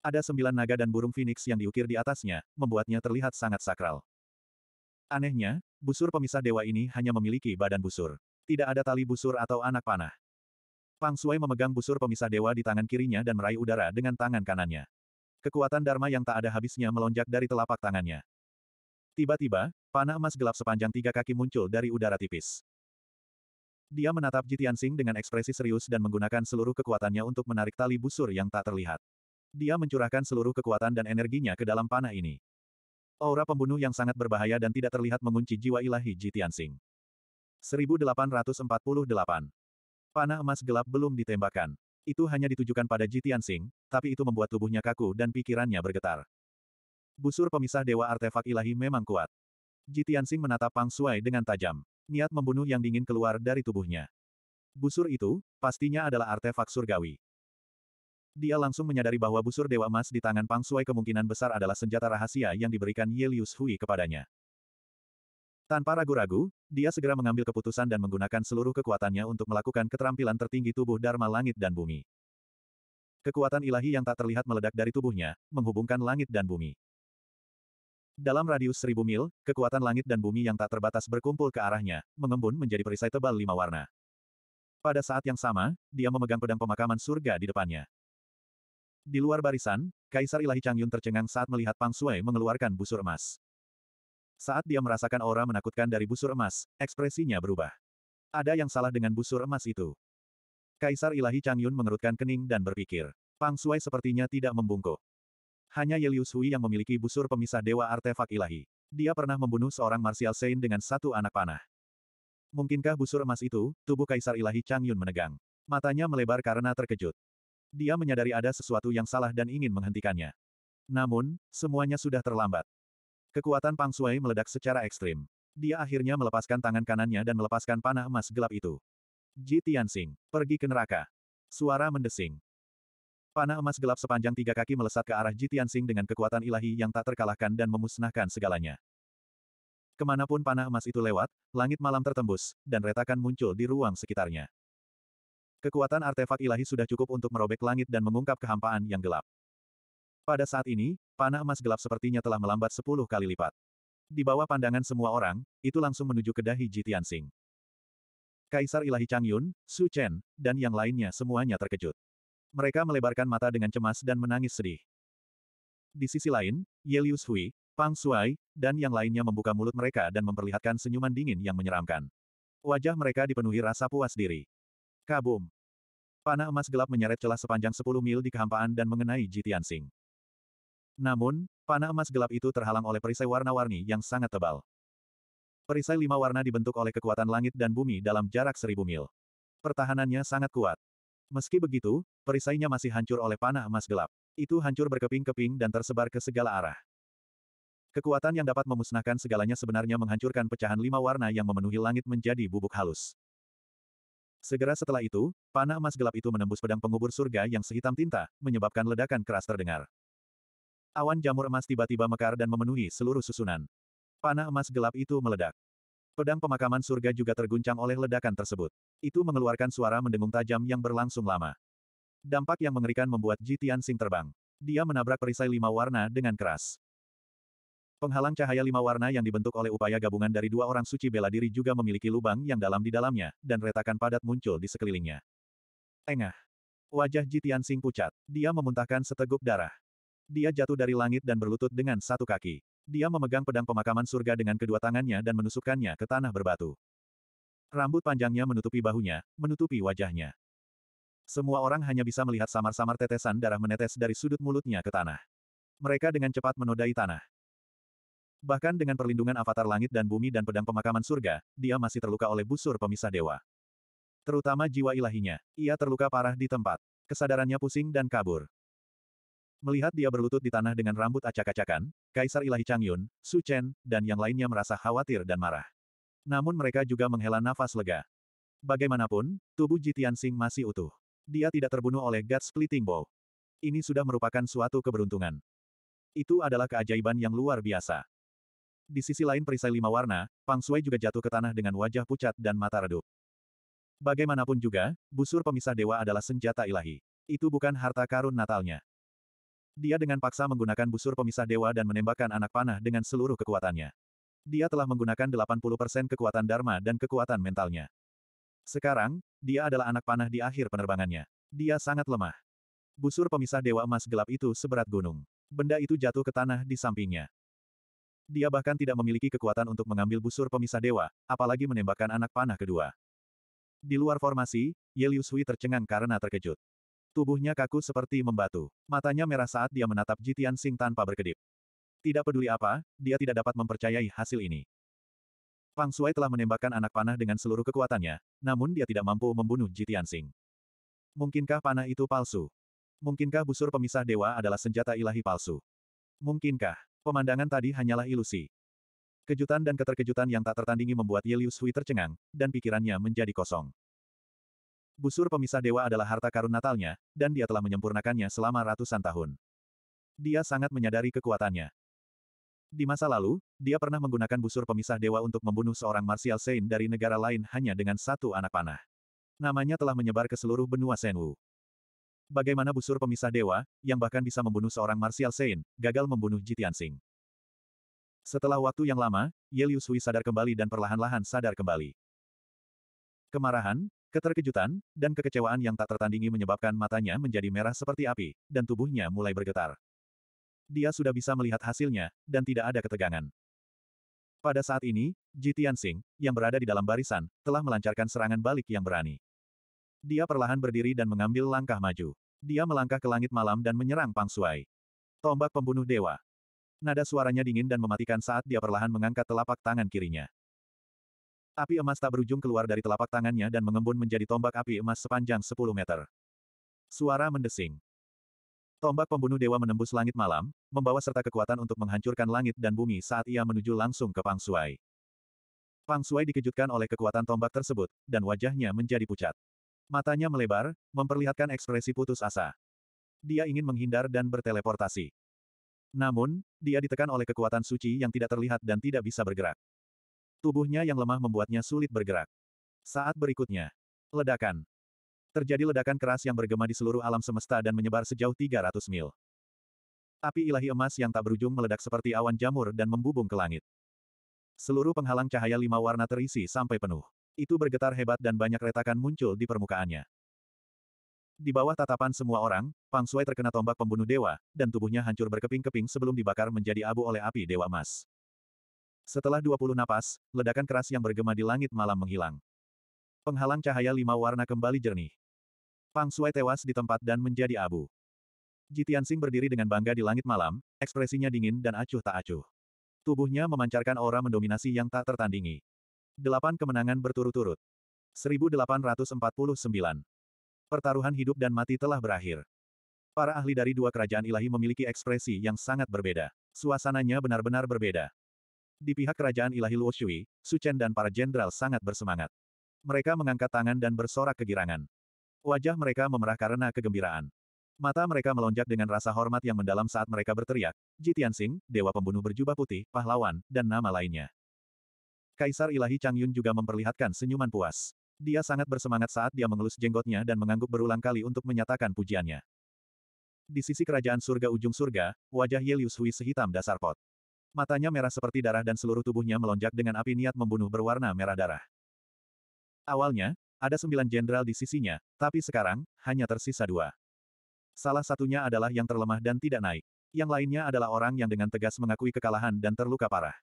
Ada sembilan naga dan burung phoenix yang diukir di atasnya, membuatnya terlihat sangat sakral. Anehnya, busur pemisah dewa ini hanya memiliki badan busur. Tidak ada tali busur atau anak panah. Pang Sui memegang busur pemisah dewa di tangan kirinya dan meraih udara dengan tangan kanannya. Kekuatan Dharma yang tak ada habisnya melonjak dari telapak tangannya. Tiba-tiba, panah emas gelap sepanjang tiga kaki muncul dari udara tipis. Dia menatap Jitian Sing dengan ekspresi serius dan menggunakan seluruh kekuatannya untuk menarik tali busur yang tak terlihat. Dia mencurahkan seluruh kekuatan dan energinya ke dalam panah ini. Aura pembunuh yang sangat berbahaya dan tidak terlihat mengunci jiwa ilahi Jitian Sing. 1848 Panah emas gelap belum ditembakkan. Itu hanya ditujukan pada Jitian Sing, tapi itu membuat tubuhnya kaku dan pikirannya bergetar. Busur pemisah Dewa Artefak Ilahi memang kuat. Ji Tianxing menatap Pang Suai dengan tajam. Niat membunuh yang dingin keluar dari tubuhnya. Busur itu, pastinya adalah artefak surgawi. Dia langsung menyadari bahwa busur Dewa Emas di tangan Pang Suai kemungkinan besar adalah senjata rahasia yang diberikan Yelius Hui kepadanya. Tanpa ragu-ragu, dia segera mengambil keputusan dan menggunakan seluruh kekuatannya untuk melakukan keterampilan tertinggi tubuh Dharma Langit dan Bumi. Kekuatan ilahi yang tak terlihat meledak dari tubuhnya, menghubungkan langit dan bumi. Dalam radius seribu mil, kekuatan langit dan bumi yang tak terbatas berkumpul ke arahnya, mengembun menjadi perisai tebal lima warna. Pada saat yang sama, dia memegang pedang pemakaman surga di depannya. Di luar barisan, Kaisar Ilahi Changyun tercengang saat melihat Pang Sui mengeluarkan busur emas. Saat dia merasakan aura menakutkan dari busur emas, ekspresinya berubah. Ada yang salah dengan busur emas itu. Kaisar Ilahi Changyun mengerutkan kening dan berpikir. Pang Sui sepertinya tidak membungkuk. Hanya Yelius Hui yang memiliki busur pemisah Dewa Artefak Ilahi. Dia pernah membunuh seorang Martial Saint dengan satu anak panah. Mungkinkah busur emas itu? Tubuh Kaisar Ilahi Chang Yun menegang. Matanya melebar karena terkejut. Dia menyadari ada sesuatu yang salah dan ingin menghentikannya. Namun, semuanya sudah terlambat. Kekuatan Pang Sui meledak secara ekstrim. Dia akhirnya melepaskan tangan kanannya dan melepaskan panah emas gelap itu. Ji Tianxing, pergi ke neraka. Suara mendesing. Panah emas gelap sepanjang tiga kaki melesat ke arah Jitiansing dengan kekuatan ilahi yang tak terkalahkan dan memusnahkan segalanya. Kemanapun panah emas itu lewat, langit malam tertembus, dan retakan muncul di ruang sekitarnya. Kekuatan artefak ilahi sudah cukup untuk merobek langit dan mengungkap kehampaan yang gelap. Pada saat ini, panah emas gelap sepertinya telah melambat sepuluh kali lipat. Di bawah pandangan semua orang, itu langsung menuju ke dahi Jitiansing. Kaisar Ilahi Changyun, Su Chen, dan yang lainnya semuanya terkejut. Mereka melebarkan mata dengan cemas dan menangis sedih. Di sisi lain, Yelius Hui, Pang Shuai, dan yang lainnya membuka mulut mereka dan memperlihatkan senyuman dingin yang menyeramkan. Wajah mereka dipenuhi rasa puas diri. Kabum! Panah emas gelap menyeret celah sepanjang 10 mil di kehampaan dan mengenai Ji Tianxing. Namun, panah emas gelap itu terhalang oleh perisai warna-warni yang sangat tebal. Perisai lima warna dibentuk oleh kekuatan langit dan bumi dalam jarak seribu mil. Pertahanannya sangat kuat. Meski begitu, perisainya masih hancur oleh panah emas gelap. Itu hancur berkeping-keping dan tersebar ke segala arah. Kekuatan yang dapat memusnahkan segalanya sebenarnya menghancurkan pecahan lima warna yang memenuhi langit menjadi bubuk halus. Segera setelah itu, panah emas gelap itu menembus pedang pengubur surga yang sehitam tinta, menyebabkan ledakan keras terdengar. Awan jamur emas tiba-tiba mekar dan memenuhi seluruh susunan. Panah emas gelap itu meledak. Pedang pemakaman surga juga terguncang oleh ledakan tersebut. Itu mengeluarkan suara mendengung tajam yang berlangsung lama. Dampak yang mengerikan membuat Jitian Tianxing terbang. Dia menabrak perisai lima warna dengan keras. Penghalang cahaya lima warna yang dibentuk oleh upaya gabungan dari dua orang suci bela diri juga memiliki lubang yang dalam di dalamnya, dan retakan padat muncul di sekelilingnya. Engah. Wajah Jitian Sing pucat. Dia memuntahkan seteguk darah. Dia jatuh dari langit dan berlutut dengan satu kaki. Dia memegang pedang pemakaman surga dengan kedua tangannya dan menusukkannya ke tanah berbatu. Rambut panjangnya menutupi bahunya, menutupi wajahnya. Semua orang hanya bisa melihat samar-samar tetesan darah menetes dari sudut mulutnya ke tanah. Mereka dengan cepat menodai tanah. Bahkan dengan perlindungan avatar langit dan bumi dan pedang pemakaman surga, dia masih terluka oleh busur pemisah dewa. Terutama jiwa ilahinya, ia terluka parah di tempat. Kesadarannya pusing dan kabur. Melihat dia berlutut di tanah dengan rambut acak-acakan, Kaisar Ilahi Changyun, Su Chen, dan yang lainnya merasa khawatir dan marah. Namun mereka juga menghela nafas lega. Bagaimanapun, tubuh Jitian Sing masih utuh. Dia tidak terbunuh oleh God Splitting Bow. Ini sudah merupakan suatu keberuntungan. Itu adalah keajaiban yang luar biasa. Di sisi lain perisai lima warna, Pang Sui juga jatuh ke tanah dengan wajah pucat dan mata redup. Bagaimanapun juga, busur pemisah dewa adalah senjata ilahi. Itu bukan harta karun Natalnya. Dia dengan paksa menggunakan busur pemisah dewa dan menembakkan anak panah dengan seluruh kekuatannya. Dia telah menggunakan 80% kekuatan Dharma dan kekuatan mentalnya. Sekarang, dia adalah anak panah di akhir penerbangannya. Dia sangat lemah. Busur pemisah dewa emas gelap itu seberat gunung. Benda itu jatuh ke tanah di sampingnya. Dia bahkan tidak memiliki kekuatan untuk mengambil busur pemisah dewa, apalagi menembakkan anak panah kedua. Di luar formasi, Yeliusui Hui tercengang karena terkejut. Tubuhnya kaku seperti membatu. Matanya merah saat dia menatap Jitian Sing tanpa berkedip. Tidak peduli apa, dia tidak dapat mempercayai hasil ini. Pang telah menembakkan anak panah dengan seluruh kekuatannya, namun dia tidak mampu membunuh Jitian Sing. Mungkinkah panah itu palsu? Mungkinkah busur pemisah dewa adalah senjata ilahi palsu? Mungkinkah pemandangan tadi hanyalah ilusi? Kejutan dan keterkejutan yang tak tertandingi membuat Yelius Hui tercengang, dan pikirannya menjadi kosong. Busur pemisah dewa adalah harta karun Natalnya, dan dia telah menyempurnakannya selama ratusan tahun. Dia sangat menyadari kekuatannya. Di masa lalu, dia pernah menggunakan busur pemisah dewa untuk membunuh seorang Martial Sein dari negara lain hanya dengan satu anak panah. Namanya telah menyebar ke seluruh benua Senwu. Bagaimana busur pemisah dewa, yang bahkan bisa membunuh seorang Martial Sein, gagal membunuh Jitian Sing. Setelah waktu yang lama, Yelius Hui sadar kembali dan perlahan-lahan sadar kembali. Kemarahan, Keterkejutan, dan kekecewaan yang tak tertandingi menyebabkan matanya menjadi merah seperti api, dan tubuhnya mulai bergetar. Dia sudah bisa melihat hasilnya, dan tidak ada ketegangan. Pada saat ini, Ji Tianxing, yang berada di dalam barisan, telah melancarkan serangan balik yang berani. Dia perlahan berdiri dan mengambil langkah maju. Dia melangkah ke langit malam dan menyerang Pang Suai. Tombak pembunuh dewa. Nada suaranya dingin dan mematikan saat dia perlahan mengangkat telapak tangan kirinya. Api emas tak berujung keluar dari telapak tangannya dan mengembun menjadi tombak api emas sepanjang 10 meter. Suara mendesing. Tombak pembunuh dewa menembus langit malam, membawa serta kekuatan untuk menghancurkan langit dan bumi saat ia menuju langsung ke Pang Suai. Pang Suai dikejutkan oleh kekuatan tombak tersebut, dan wajahnya menjadi pucat. Matanya melebar, memperlihatkan ekspresi putus asa. Dia ingin menghindar dan berteleportasi. Namun, dia ditekan oleh kekuatan suci yang tidak terlihat dan tidak bisa bergerak. Tubuhnya yang lemah membuatnya sulit bergerak. Saat berikutnya. Ledakan. Terjadi ledakan keras yang bergema di seluruh alam semesta dan menyebar sejauh 300 mil. Api ilahi emas yang tak berujung meledak seperti awan jamur dan membubung ke langit. Seluruh penghalang cahaya lima warna terisi sampai penuh. Itu bergetar hebat dan banyak retakan muncul di permukaannya. Di bawah tatapan semua orang, Pang Sui terkena tombak pembunuh dewa, dan tubuhnya hancur berkeping-keping sebelum dibakar menjadi abu oleh api dewa emas. Setelah 20 napas, ledakan keras yang bergema di langit malam menghilang. Penghalang cahaya lima warna kembali jernih. Pang Suai tewas di tempat dan menjadi abu. Jitian Sing berdiri dengan bangga di langit malam, ekspresinya dingin dan acuh tak acuh. Tubuhnya memancarkan aura mendominasi yang tak tertandingi. Delapan kemenangan berturut-turut. 1849. Pertaruhan hidup dan mati telah berakhir. Para ahli dari dua kerajaan ilahi memiliki ekspresi yang sangat berbeda. Suasananya benar-benar berbeda. Di pihak kerajaan ilahi Luo Shui, Su Chen dan para jenderal sangat bersemangat. Mereka mengangkat tangan dan bersorak kegirangan. Wajah mereka memerah karena kegembiraan. Mata mereka melonjak dengan rasa hormat yang mendalam saat mereka berteriak, Ji Tianxing, Dewa Pembunuh Berjubah Putih, Pahlawan, dan nama lainnya. Kaisar Ilahi Chang Yun juga memperlihatkan senyuman puas. Dia sangat bersemangat saat dia mengelus jenggotnya dan mengangguk berulang kali untuk menyatakan pujiannya. Di sisi kerajaan surga ujung surga, wajah Ye Liu sehitam dasar pot. Matanya merah seperti darah dan seluruh tubuhnya melonjak dengan api niat membunuh berwarna merah darah. Awalnya, ada sembilan jenderal di sisinya, tapi sekarang, hanya tersisa dua. Salah satunya adalah yang terlemah dan tidak naik. Yang lainnya adalah orang yang dengan tegas mengakui kekalahan dan terluka parah.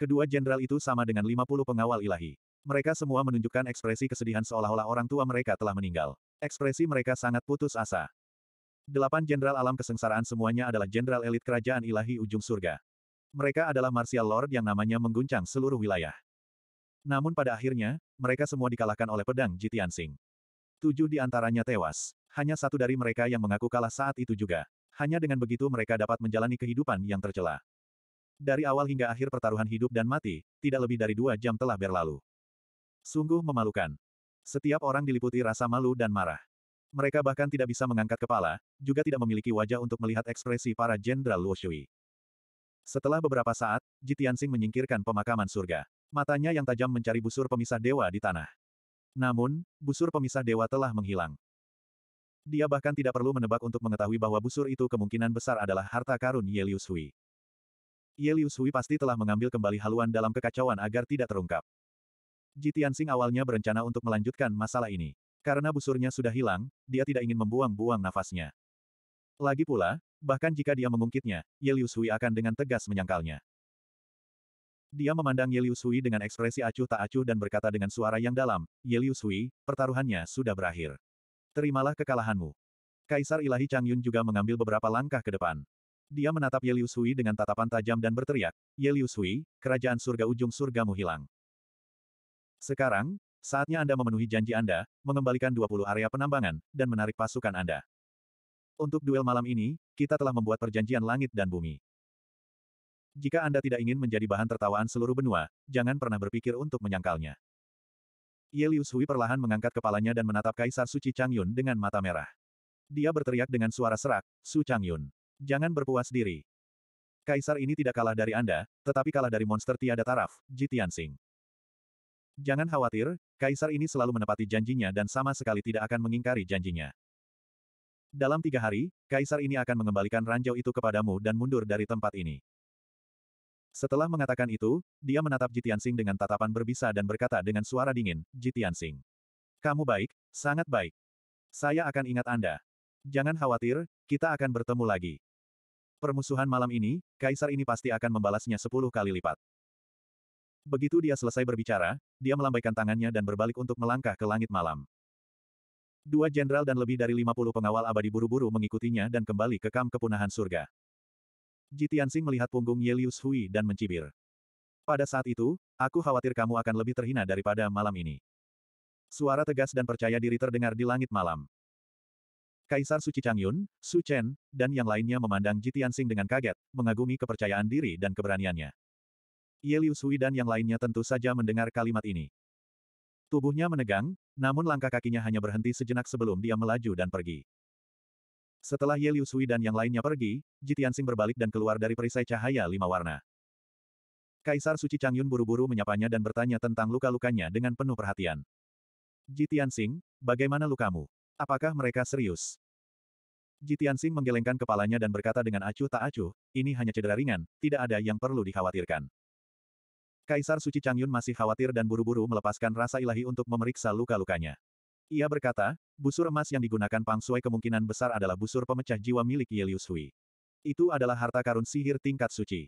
Kedua jenderal itu sama dengan 50 pengawal ilahi. Mereka semua menunjukkan ekspresi kesedihan seolah-olah orang tua mereka telah meninggal. Ekspresi mereka sangat putus asa. Delapan jenderal alam kesengsaraan semuanya adalah jenderal elit kerajaan ilahi ujung surga. Mereka adalah martial lord yang namanya mengguncang seluruh wilayah. Namun pada akhirnya, mereka semua dikalahkan oleh pedang Jitian Sing. Tujuh di antaranya tewas. Hanya satu dari mereka yang mengaku kalah saat itu juga. Hanya dengan begitu mereka dapat menjalani kehidupan yang tercela. Dari awal hingga akhir pertaruhan hidup dan mati, tidak lebih dari dua jam telah berlalu. Sungguh memalukan. Setiap orang diliputi rasa malu dan marah. Mereka bahkan tidak bisa mengangkat kepala, juga tidak memiliki wajah untuk melihat ekspresi para Jenderal Luo Shui. Setelah beberapa saat, Jitiansing menyingkirkan pemakaman surga. Matanya yang tajam mencari busur pemisah dewa di tanah. Namun, busur pemisah dewa telah menghilang. Dia bahkan tidak perlu menebak untuk mengetahui bahwa busur itu kemungkinan besar adalah harta karun Yelius Hui. Yelius Hui pasti telah mengambil kembali haluan dalam kekacauan agar tidak terungkap. Jitiansing awalnya berencana untuk melanjutkan masalah ini. Karena busurnya sudah hilang, dia tidak ingin membuang-buang nafasnya. Lagi pula, bahkan jika dia mengungkitnya, Yeliusui Hui akan dengan tegas menyangkalnya. Dia memandang Yeliusui Hui dengan ekspresi acuh tak acuh dan berkata dengan suara yang dalam, Yeliusui, Hui, pertaruhannya sudah berakhir. Terimalah kekalahanmu. Kaisar Ilahi Chang Yun juga mengambil beberapa langkah ke depan. Dia menatap Yeliusui Hui dengan tatapan tajam dan berteriak, Yeliusui, Hui, kerajaan surga ujung surgamu hilang. Sekarang, saatnya Anda memenuhi janji Anda, mengembalikan 20 area penambangan, dan menarik pasukan Anda. Untuk duel malam ini, kita telah membuat perjanjian langit dan bumi. Jika Anda tidak ingin menjadi bahan tertawaan seluruh benua, jangan pernah berpikir untuk menyangkalnya. Ye Liu Shui perlahan mengangkat kepalanya dan menatap Kaisar Suci Changyun dengan mata merah. Dia berteriak dengan suara serak, Su Changyun, Jangan berpuas diri. Kaisar ini tidak kalah dari Anda, tetapi kalah dari monster tiada taraf, Jitian Sing. Jangan khawatir, Kaisar ini selalu menepati janjinya dan sama sekali tidak akan mengingkari janjinya. Dalam tiga hari, kaisar ini akan mengembalikan ranjau itu kepadamu dan mundur dari tempat ini. Setelah mengatakan itu, dia menatap Jitiansing dengan tatapan berbisa dan berkata dengan suara dingin, Jitiansing. Kamu baik, sangat baik. Saya akan ingat Anda. Jangan khawatir, kita akan bertemu lagi. Permusuhan malam ini, kaisar ini pasti akan membalasnya sepuluh kali lipat. Begitu dia selesai berbicara, dia melambaikan tangannya dan berbalik untuk melangkah ke langit malam. Dua jenderal dan lebih dari 50 pengawal abadi buru-buru mengikutinya dan kembali ke kam kepunahan surga. Jitiansing melihat punggung Yelius Hui dan mencibir. Pada saat itu, aku khawatir kamu akan lebih terhina daripada malam ini. Suara tegas dan percaya diri terdengar di langit malam. Kaisar Suci Changyun, Su Chen, dan yang lainnya memandang Jitiansing dengan kaget, mengagumi kepercayaan diri dan keberaniannya. Ye Hui dan yang lainnya tentu saja mendengar kalimat ini. Tubuhnya menegang, namun langkah kakinya hanya berhenti sejenak sebelum dia melaju dan pergi. Setelah Ye Liu Sui dan yang lainnya pergi, Jitian Sing berbalik dan keluar dari perisai cahaya lima warna. Kaisar Suci Changyun buru-buru menyapanya dan bertanya tentang luka-lukanya dengan penuh perhatian. Jitian Sing, bagaimana lukamu? Apakah mereka serius? Jitian Sing menggelengkan kepalanya dan berkata dengan acuh tak acuh, ini hanya cedera ringan, tidak ada yang perlu dikhawatirkan. Kaisar Suci Changyun masih khawatir dan buru-buru melepaskan rasa ilahi untuk memeriksa luka-lukanya. Ia berkata, busur emas yang digunakan Pang Sui kemungkinan besar adalah busur pemecah jiwa milik Yelius Hui. Itu adalah harta karun sihir tingkat suci.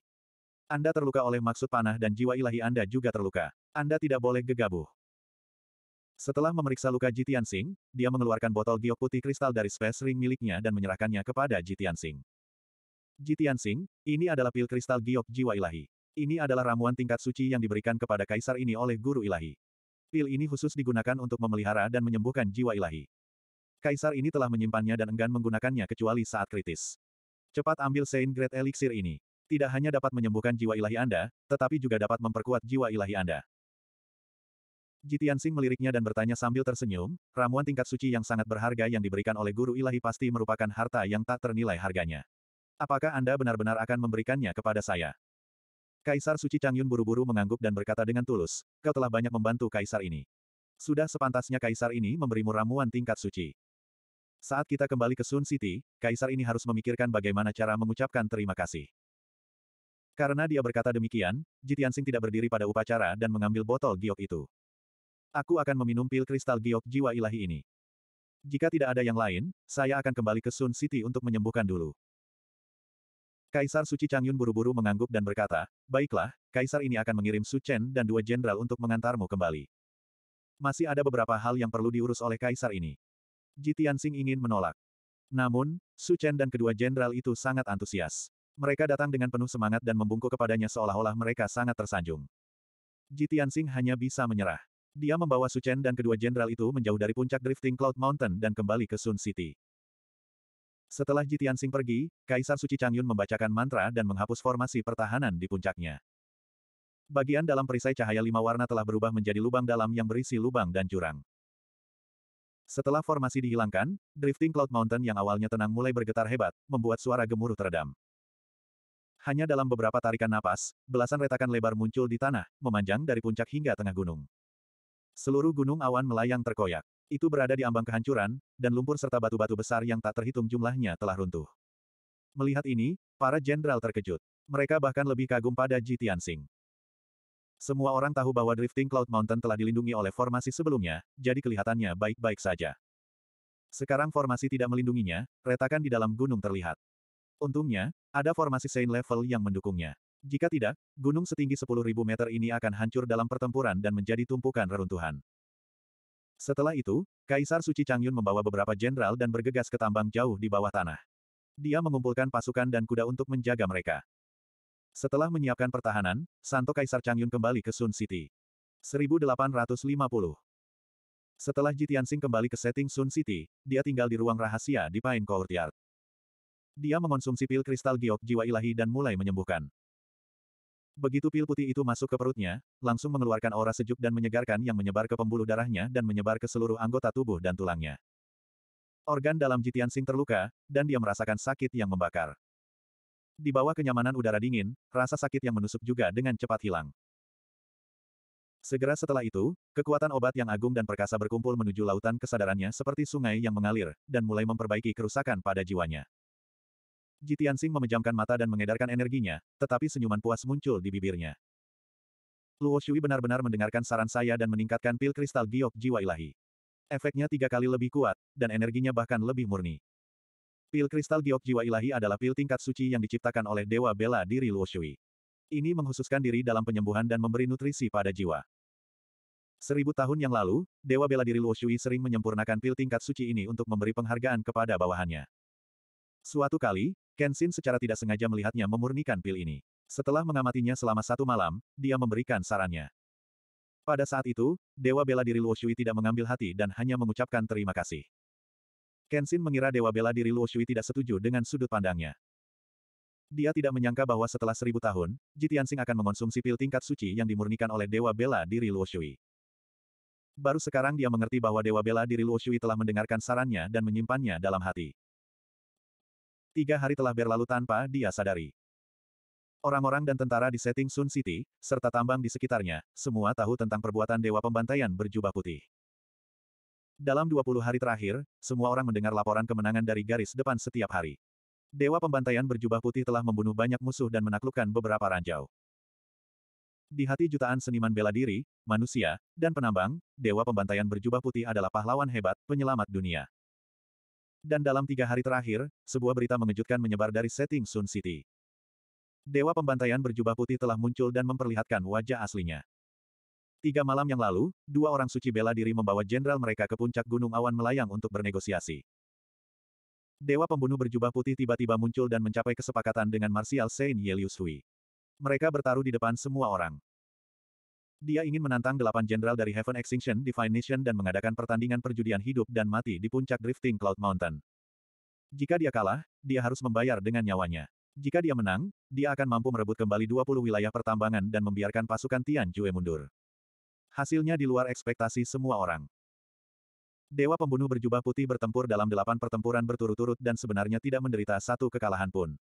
Anda terluka oleh maksud panah dan jiwa ilahi Anda juga terluka. Anda tidak boleh gegabah. Setelah memeriksa luka Jitian Sing, dia mengeluarkan botol giok putih kristal dari space ring miliknya dan menyerahkannya kepada Jitian Sing. Jitian Sing, ini adalah pil kristal giok jiwa ilahi. Ini adalah ramuan tingkat suci yang diberikan kepada kaisar ini oleh guru ilahi. Pil ini khusus digunakan untuk memelihara dan menyembuhkan jiwa ilahi. Kaisar ini telah menyimpannya dan enggan menggunakannya kecuali saat kritis. Cepat ambil Saint Great Elixir ini. Tidak hanya dapat menyembuhkan jiwa ilahi Anda, tetapi juga dapat memperkuat jiwa ilahi Anda. Jitian Jitiansing meliriknya dan bertanya sambil tersenyum, ramuan tingkat suci yang sangat berharga yang diberikan oleh guru ilahi pasti merupakan harta yang tak ternilai harganya. Apakah Anda benar-benar akan memberikannya kepada saya? Kaisar Suci Changyun buru-buru mengangguk dan berkata dengan tulus, kau telah banyak membantu kaisar ini. Sudah sepantasnya kaisar ini memberimu ramuan tingkat suci. Saat kita kembali ke Sun City, kaisar ini harus memikirkan bagaimana cara mengucapkan terima kasih. Karena dia berkata demikian, Jitiansing tidak berdiri pada upacara dan mengambil botol giok itu. Aku akan meminum pil kristal giok jiwa ilahi ini. Jika tidak ada yang lain, saya akan kembali ke Sun City untuk menyembuhkan dulu. Kaisar Suci Changyun buru-buru mengangguk dan berkata, Baiklah, Kaisar ini akan mengirim Su Chen dan dua jenderal untuk mengantarmu kembali. Masih ada beberapa hal yang perlu diurus oleh Kaisar ini. Ji Tianxing ingin menolak. Namun, Su Chen dan kedua jenderal itu sangat antusias. Mereka datang dengan penuh semangat dan membungkuk kepadanya seolah-olah mereka sangat tersanjung. Ji Tianxing hanya bisa menyerah. Dia membawa Su Chen dan kedua jenderal itu menjauh dari puncak drifting Cloud Mountain dan kembali ke Sun City. Setelah Jitian sing pergi, Kaisar Suci Changyun membacakan mantra dan menghapus formasi pertahanan di puncaknya. Bagian dalam perisai cahaya lima warna telah berubah menjadi lubang dalam yang berisi lubang dan jurang. Setelah formasi dihilangkan, drifting Cloud Mountain yang awalnya tenang mulai bergetar hebat, membuat suara gemuruh teredam. Hanya dalam beberapa tarikan napas, belasan retakan lebar muncul di tanah, memanjang dari puncak hingga tengah gunung. Seluruh gunung awan melayang terkoyak. Itu berada di ambang kehancuran, dan lumpur serta batu-batu besar yang tak terhitung jumlahnya telah runtuh. Melihat ini, para jenderal terkejut. Mereka bahkan lebih kagum pada Ji Tianxing. Semua orang tahu bahwa drifting Cloud Mountain telah dilindungi oleh formasi sebelumnya, jadi kelihatannya baik-baik saja. Sekarang formasi tidak melindunginya, retakan di dalam gunung terlihat. Untungnya, ada formasi Saint Level yang mendukungnya. Jika tidak, gunung setinggi 10.000 meter ini akan hancur dalam pertempuran dan menjadi tumpukan reruntuhan. Setelah itu, Kaisar Suci Changyun membawa beberapa jenderal dan bergegas ke tambang jauh di bawah tanah. Dia mengumpulkan pasukan dan kuda untuk menjaga mereka. Setelah menyiapkan pertahanan, Santo Kaisar Changyun kembali ke Sun City. 1850 Setelah Jitiansing kembali ke setting Sun City, dia tinggal di ruang rahasia di Pine Courtyard. Dia mengonsumsi pil kristal giok jiwa ilahi dan mulai menyembuhkan. Begitu pil putih itu masuk ke perutnya, langsung mengeluarkan aura sejuk dan menyegarkan yang menyebar ke pembuluh darahnya dan menyebar ke seluruh anggota tubuh dan tulangnya. Organ dalam Jitian Sing terluka, dan dia merasakan sakit yang membakar. Di bawah kenyamanan udara dingin, rasa sakit yang menusuk juga dengan cepat hilang. Segera setelah itu, kekuatan obat yang agung dan perkasa berkumpul menuju lautan kesadarannya seperti sungai yang mengalir, dan mulai memperbaiki kerusakan pada jiwanya. Jitian Sing memejamkan mata dan mengedarkan energinya, tetapi senyuman puas muncul di bibirnya. Luo Shui benar-benar mendengarkan saran saya dan meningkatkan pil kristal giok jiwa ilahi. Efeknya tiga kali lebih kuat, dan energinya bahkan lebih murni. Pil kristal giok jiwa ilahi adalah pil tingkat suci yang diciptakan oleh Dewa Bela Diri Luo Shui. Ini menghususkan diri dalam penyembuhan dan memberi nutrisi pada jiwa. Seribu tahun yang lalu, Dewa Bela Diri Luo Shui sering menyempurnakan pil tingkat suci ini untuk memberi penghargaan kepada bawahannya. Suatu kali, Kenshin secara tidak sengaja melihatnya memurnikan pil ini. Setelah mengamatinya selama satu malam, dia memberikan sarannya. Pada saat itu, Dewa Bela Diri Luo Shui tidak mengambil hati dan hanya mengucapkan terima kasih. Kenshin mengira Dewa Bela Diri Luo Shui tidak setuju dengan sudut pandangnya. Dia tidak menyangka bahwa setelah seribu tahun, Jitiansing akan mengonsumsi pil tingkat suci yang dimurnikan oleh Dewa Bela Diri Luo Shui. Baru sekarang dia mengerti bahwa Dewa Bela Diri Luo Shui telah mendengarkan sarannya dan menyimpannya dalam hati. Tiga hari telah berlalu tanpa dia sadari. Orang-orang dan tentara di setting Sun City, serta tambang di sekitarnya, semua tahu tentang perbuatan Dewa Pembantaian berjubah putih. Dalam 20 hari terakhir, semua orang mendengar laporan kemenangan dari garis depan setiap hari. Dewa Pembantaian berjubah putih telah membunuh banyak musuh dan menaklukkan beberapa ranjau. Di hati jutaan seniman bela diri, manusia, dan penambang, Dewa Pembantaian berjubah putih adalah pahlawan hebat, penyelamat dunia dan dalam tiga hari terakhir, sebuah berita mengejutkan menyebar dari setting Sun City. Dewa pembantaian berjubah putih telah muncul dan memperlihatkan wajah aslinya. Tiga malam yang lalu, dua orang suci bela diri membawa jenderal mereka ke puncak Gunung Awan Melayang untuk bernegosiasi. Dewa pembunuh berjubah putih tiba-tiba muncul dan mencapai kesepakatan dengan Marsial Saint Yelius Hui. Mereka bertaruh di depan semua orang. Dia ingin menantang delapan jenderal dari Heaven Extinction Divine Nation dan mengadakan pertandingan perjudian hidup dan mati di puncak drifting Cloud Mountain. Jika dia kalah, dia harus membayar dengan nyawanya. Jika dia menang, dia akan mampu merebut kembali 20 wilayah pertambangan dan membiarkan pasukan Tian Jue mundur. Hasilnya di luar ekspektasi semua orang. Dewa pembunuh berjubah putih bertempur dalam delapan pertempuran berturut-turut dan sebenarnya tidak menderita satu kekalahan pun.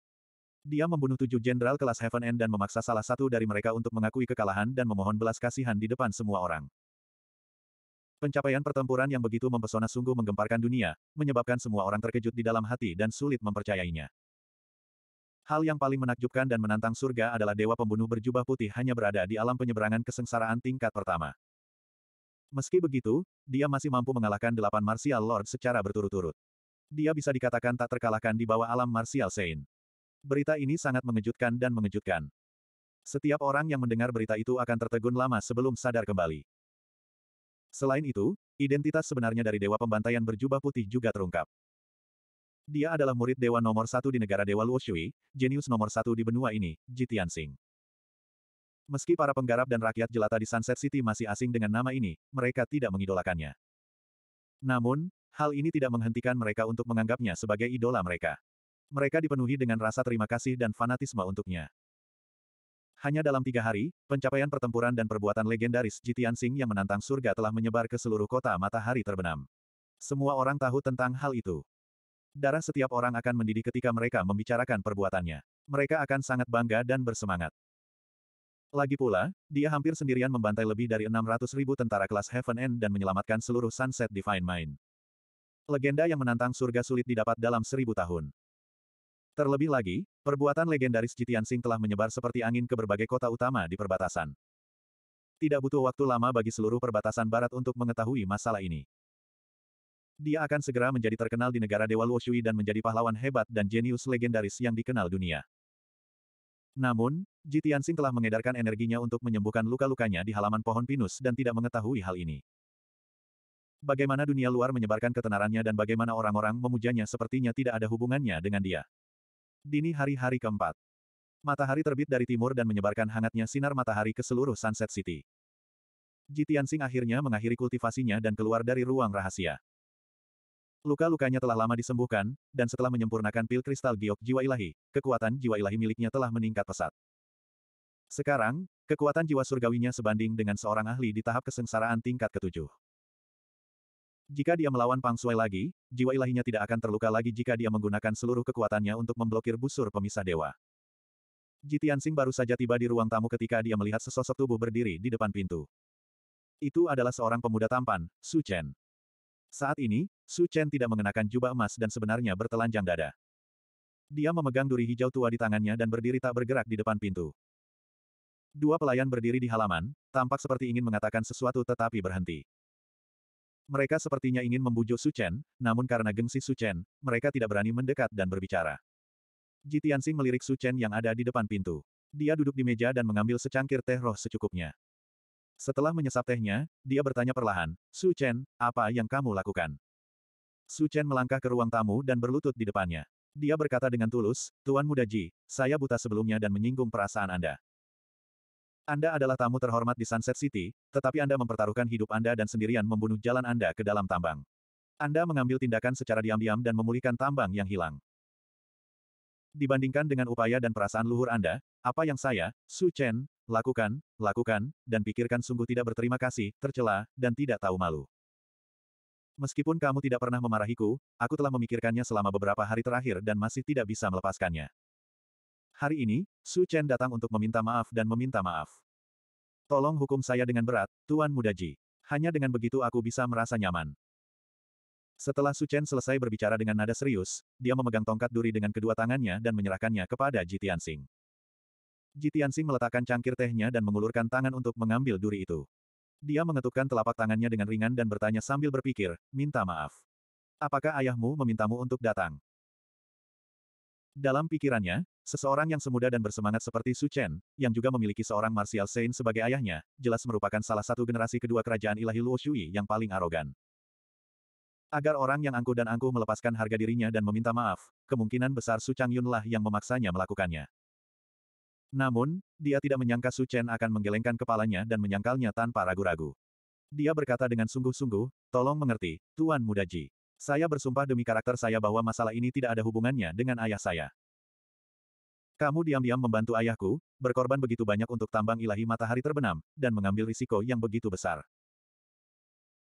Dia membunuh tujuh jenderal kelas Heaven End dan memaksa salah satu dari mereka untuk mengakui kekalahan dan memohon belas kasihan di depan semua orang. Pencapaian pertempuran yang begitu mempesona sungguh menggemparkan dunia, menyebabkan semua orang terkejut di dalam hati dan sulit mempercayainya. Hal yang paling menakjubkan dan menantang surga adalah dewa pembunuh berjubah putih hanya berada di alam penyeberangan kesengsaraan tingkat pertama. Meski begitu, dia masih mampu mengalahkan delapan Martial Lord secara berturut-turut. Dia bisa dikatakan tak terkalahkan di bawah alam Martial Saint. Berita ini sangat mengejutkan dan mengejutkan. Setiap orang yang mendengar berita itu akan tertegun lama sebelum sadar kembali. Selain itu, identitas sebenarnya dari Dewa Pembantaian berjubah putih juga terungkap. Dia adalah murid dewa nomor satu di negara Dewa Luoshui, jenius nomor satu di benua ini, Jitian Sing. Meski para penggarap dan rakyat jelata di Sunset City masih asing dengan nama ini, mereka tidak mengidolakannya. Namun, hal ini tidak menghentikan mereka untuk menganggapnya sebagai idola mereka. Mereka dipenuhi dengan rasa terima kasih dan fanatisme untuknya. Hanya dalam tiga hari, pencapaian pertempuran dan perbuatan legendaris Jitian Sing yang menantang surga telah menyebar ke seluruh kota matahari terbenam. Semua orang tahu tentang hal itu. Darah setiap orang akan mendidih ketika mereka membicarakan perbuatannya. Mereka akan sangat bangga dan bersemangat. Lagi pula, dia hampir sendirian membantai lebih dari 600 ribu tentara kelas Heaven End dan menyelamatkan seluruh Sunset Divine Mind. Legenda yang menantang surga sulit didapat dalam seribu tahun. Terlebih lagi, perbuatan legendaris Jitian Sing telah menyebar seperti angin ke berbagai kota utama di perbatasan. Tidak butuh waktu lama bagi seluruh perbatasan barat untuk mengetahui masalah ini. Dia akan segera menjadi terkenal di negara Dewa Luoshui dan menjadi pahlawan hebat dan jenius legendaris yang dikenal dunia. Namun, Jitian Sing telah mengedarkan energinya untuk menyembuhkan luka-lukanya di halaman pohon pinus dan tidak mengetahui hal ini. Bagaimana dunia luar menyebarkan ketenarannya dan bagaimana orang-orang memujanya sepertinya tidak ada hubungannya dengan dia. Dini hari-hari keempat. Matahari terbit dari timur dan menyebarkan hangatnya sinar matahari ke seluruh Sunset City. Jitiansing akhirnya mengakhiri kultivasinya dan keluar dari ruang rahasia. Luka-lukanya telah lama disembuhkan, dan setelah menyempurnakan pil kristal giok jiwa ilahi, kekuatan jiwa ilahi miliknya telah meningkat pesat. Sekarang, kekuatan jiwa surgawinya sebanding dengan seorang ahli di tahap kesengsaraan tingkat ketujuh. Jika dia melawan Pang lagi, jiwa ilahinya tidak akan terluka lagi jika dia menggunakan seluruh kekuatannya untuk memblokir busur pemisah dewa. Jitian Sing baru saja tiba di ruang tamu ketika dia melihat sesosok tubuh berdiri di depan pintu. Itu adalah seorang pemuda tampan, Su Chen. Saat ini, Su Chen tidak mengenakan jubah emas dan sebenarnya bertelanjang dada. Dia memegang duri hijau tua di tangannya dan berdiri tak bergerak di depan pintu. Dua pelayan berdiri di halaman, tampak seperti ingin mengatakan sesuatu tetapi berhenti. Mereka sepertinya ingin membujuk Su Chen, namun karena gengsi Su Chen, mereka tidak berani mendekat dan berbicara. Ji Tianxing melirik Su Chen yang ada di depan pintu. Dia duduk di meja dan mengambil secangkir teh roh secukupnya. Setelah menyesap tehnya, dia bertanya perlahan, Su Chen, apa yang kamu lakukan? Su Chen melangkah ke ruang tamu dan berlutut di depannya. Dia berkata dengan tulus, Tuan Muda Ji, saya buta sebelumnya dan menyinggung perasaan Anda. Anda adalah tamu terhormat di Sunset City, tetapi Anda mempertaruhkan hidup Anda dan sendirian membunuh jalan Anda ke dalam tambang. Anda mengambil tindakan secara diam-diam dan memulihkan tambang yang hilang. Dibandingkan dengan upaya dan perasaan luhur Anda, apa yang saya, Su Chen, lakukan, lakukan, dan pikirkan sungguh tidak berterima kasih, tercela, dan tidak tahu malu. Meskipun kamu tidak pernah memarahiku, aku telah memikirkannya selama beberapa hari terakhir dan masih tidak bisa melepaskannya. Hari ini, Su Chen datang untuk meminta maaf dan meminta maaf. Tolong hukum saya dengan berat, Tuan Muda Ji. Hanya dengan begitu aku bisa merasa nyaman. Setelah Su Chen selesai berbicara dengan nada serius, dia memegang tongkat duri dengan kedua tangannya dan menyerahkannya kepada Ji Tianxing. Ji Tianxing meletakkan cangkir tehnya dan mengulurkan tangan untuk mengambil duri itu. Dia mengetukkan telapak tangannya dengan ringan dan bertanya sambil berpikir, minta maaf. Apakah ayahmu memintamu untuk datang? Dalam pikirannya, seseorang yang semuda dan bersemangat seperti Su Chen, yang juga memiliki seorang Martial Saint sebagai ayahnya, jelas merupakan salah satu generasi kedua kerajaan ilahi Luo Shui yang paling arogan. Agar orang yang angkuh dan angkuh melepaskan harga dirinya dan meminta maaf, kemungkinan besar Su Chang Yunlah yang memaksanya melakukannya. Namun, dia tidak menyangka Su Chen akan menggelengkan kepalanya dan menyangkalnya tanpa ragu-ragu. Dia berkata dengan sungguh-sungguh, tolong mengerti, Tuan Muda Ji. Saya bersumpah demi karakter saya bahwa masalah ini tidak ada hubungannya dengan ayah saya. Kamu diam-diam membantu ayahku, berkorban begitu banyak untuk tambang ilahi matahari terbenam, dan mengambil risiko yang begitu besar.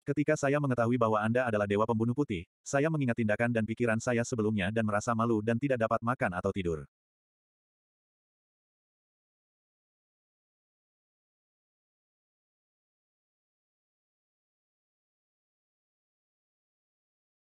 Ketika saya mengetahui bahwa Anda adalah dewa pembunuh putih, saya mengingat tindakan dan pikiran saya sebelumnya dan merasa malu dan tidak dapat makan atau tidur.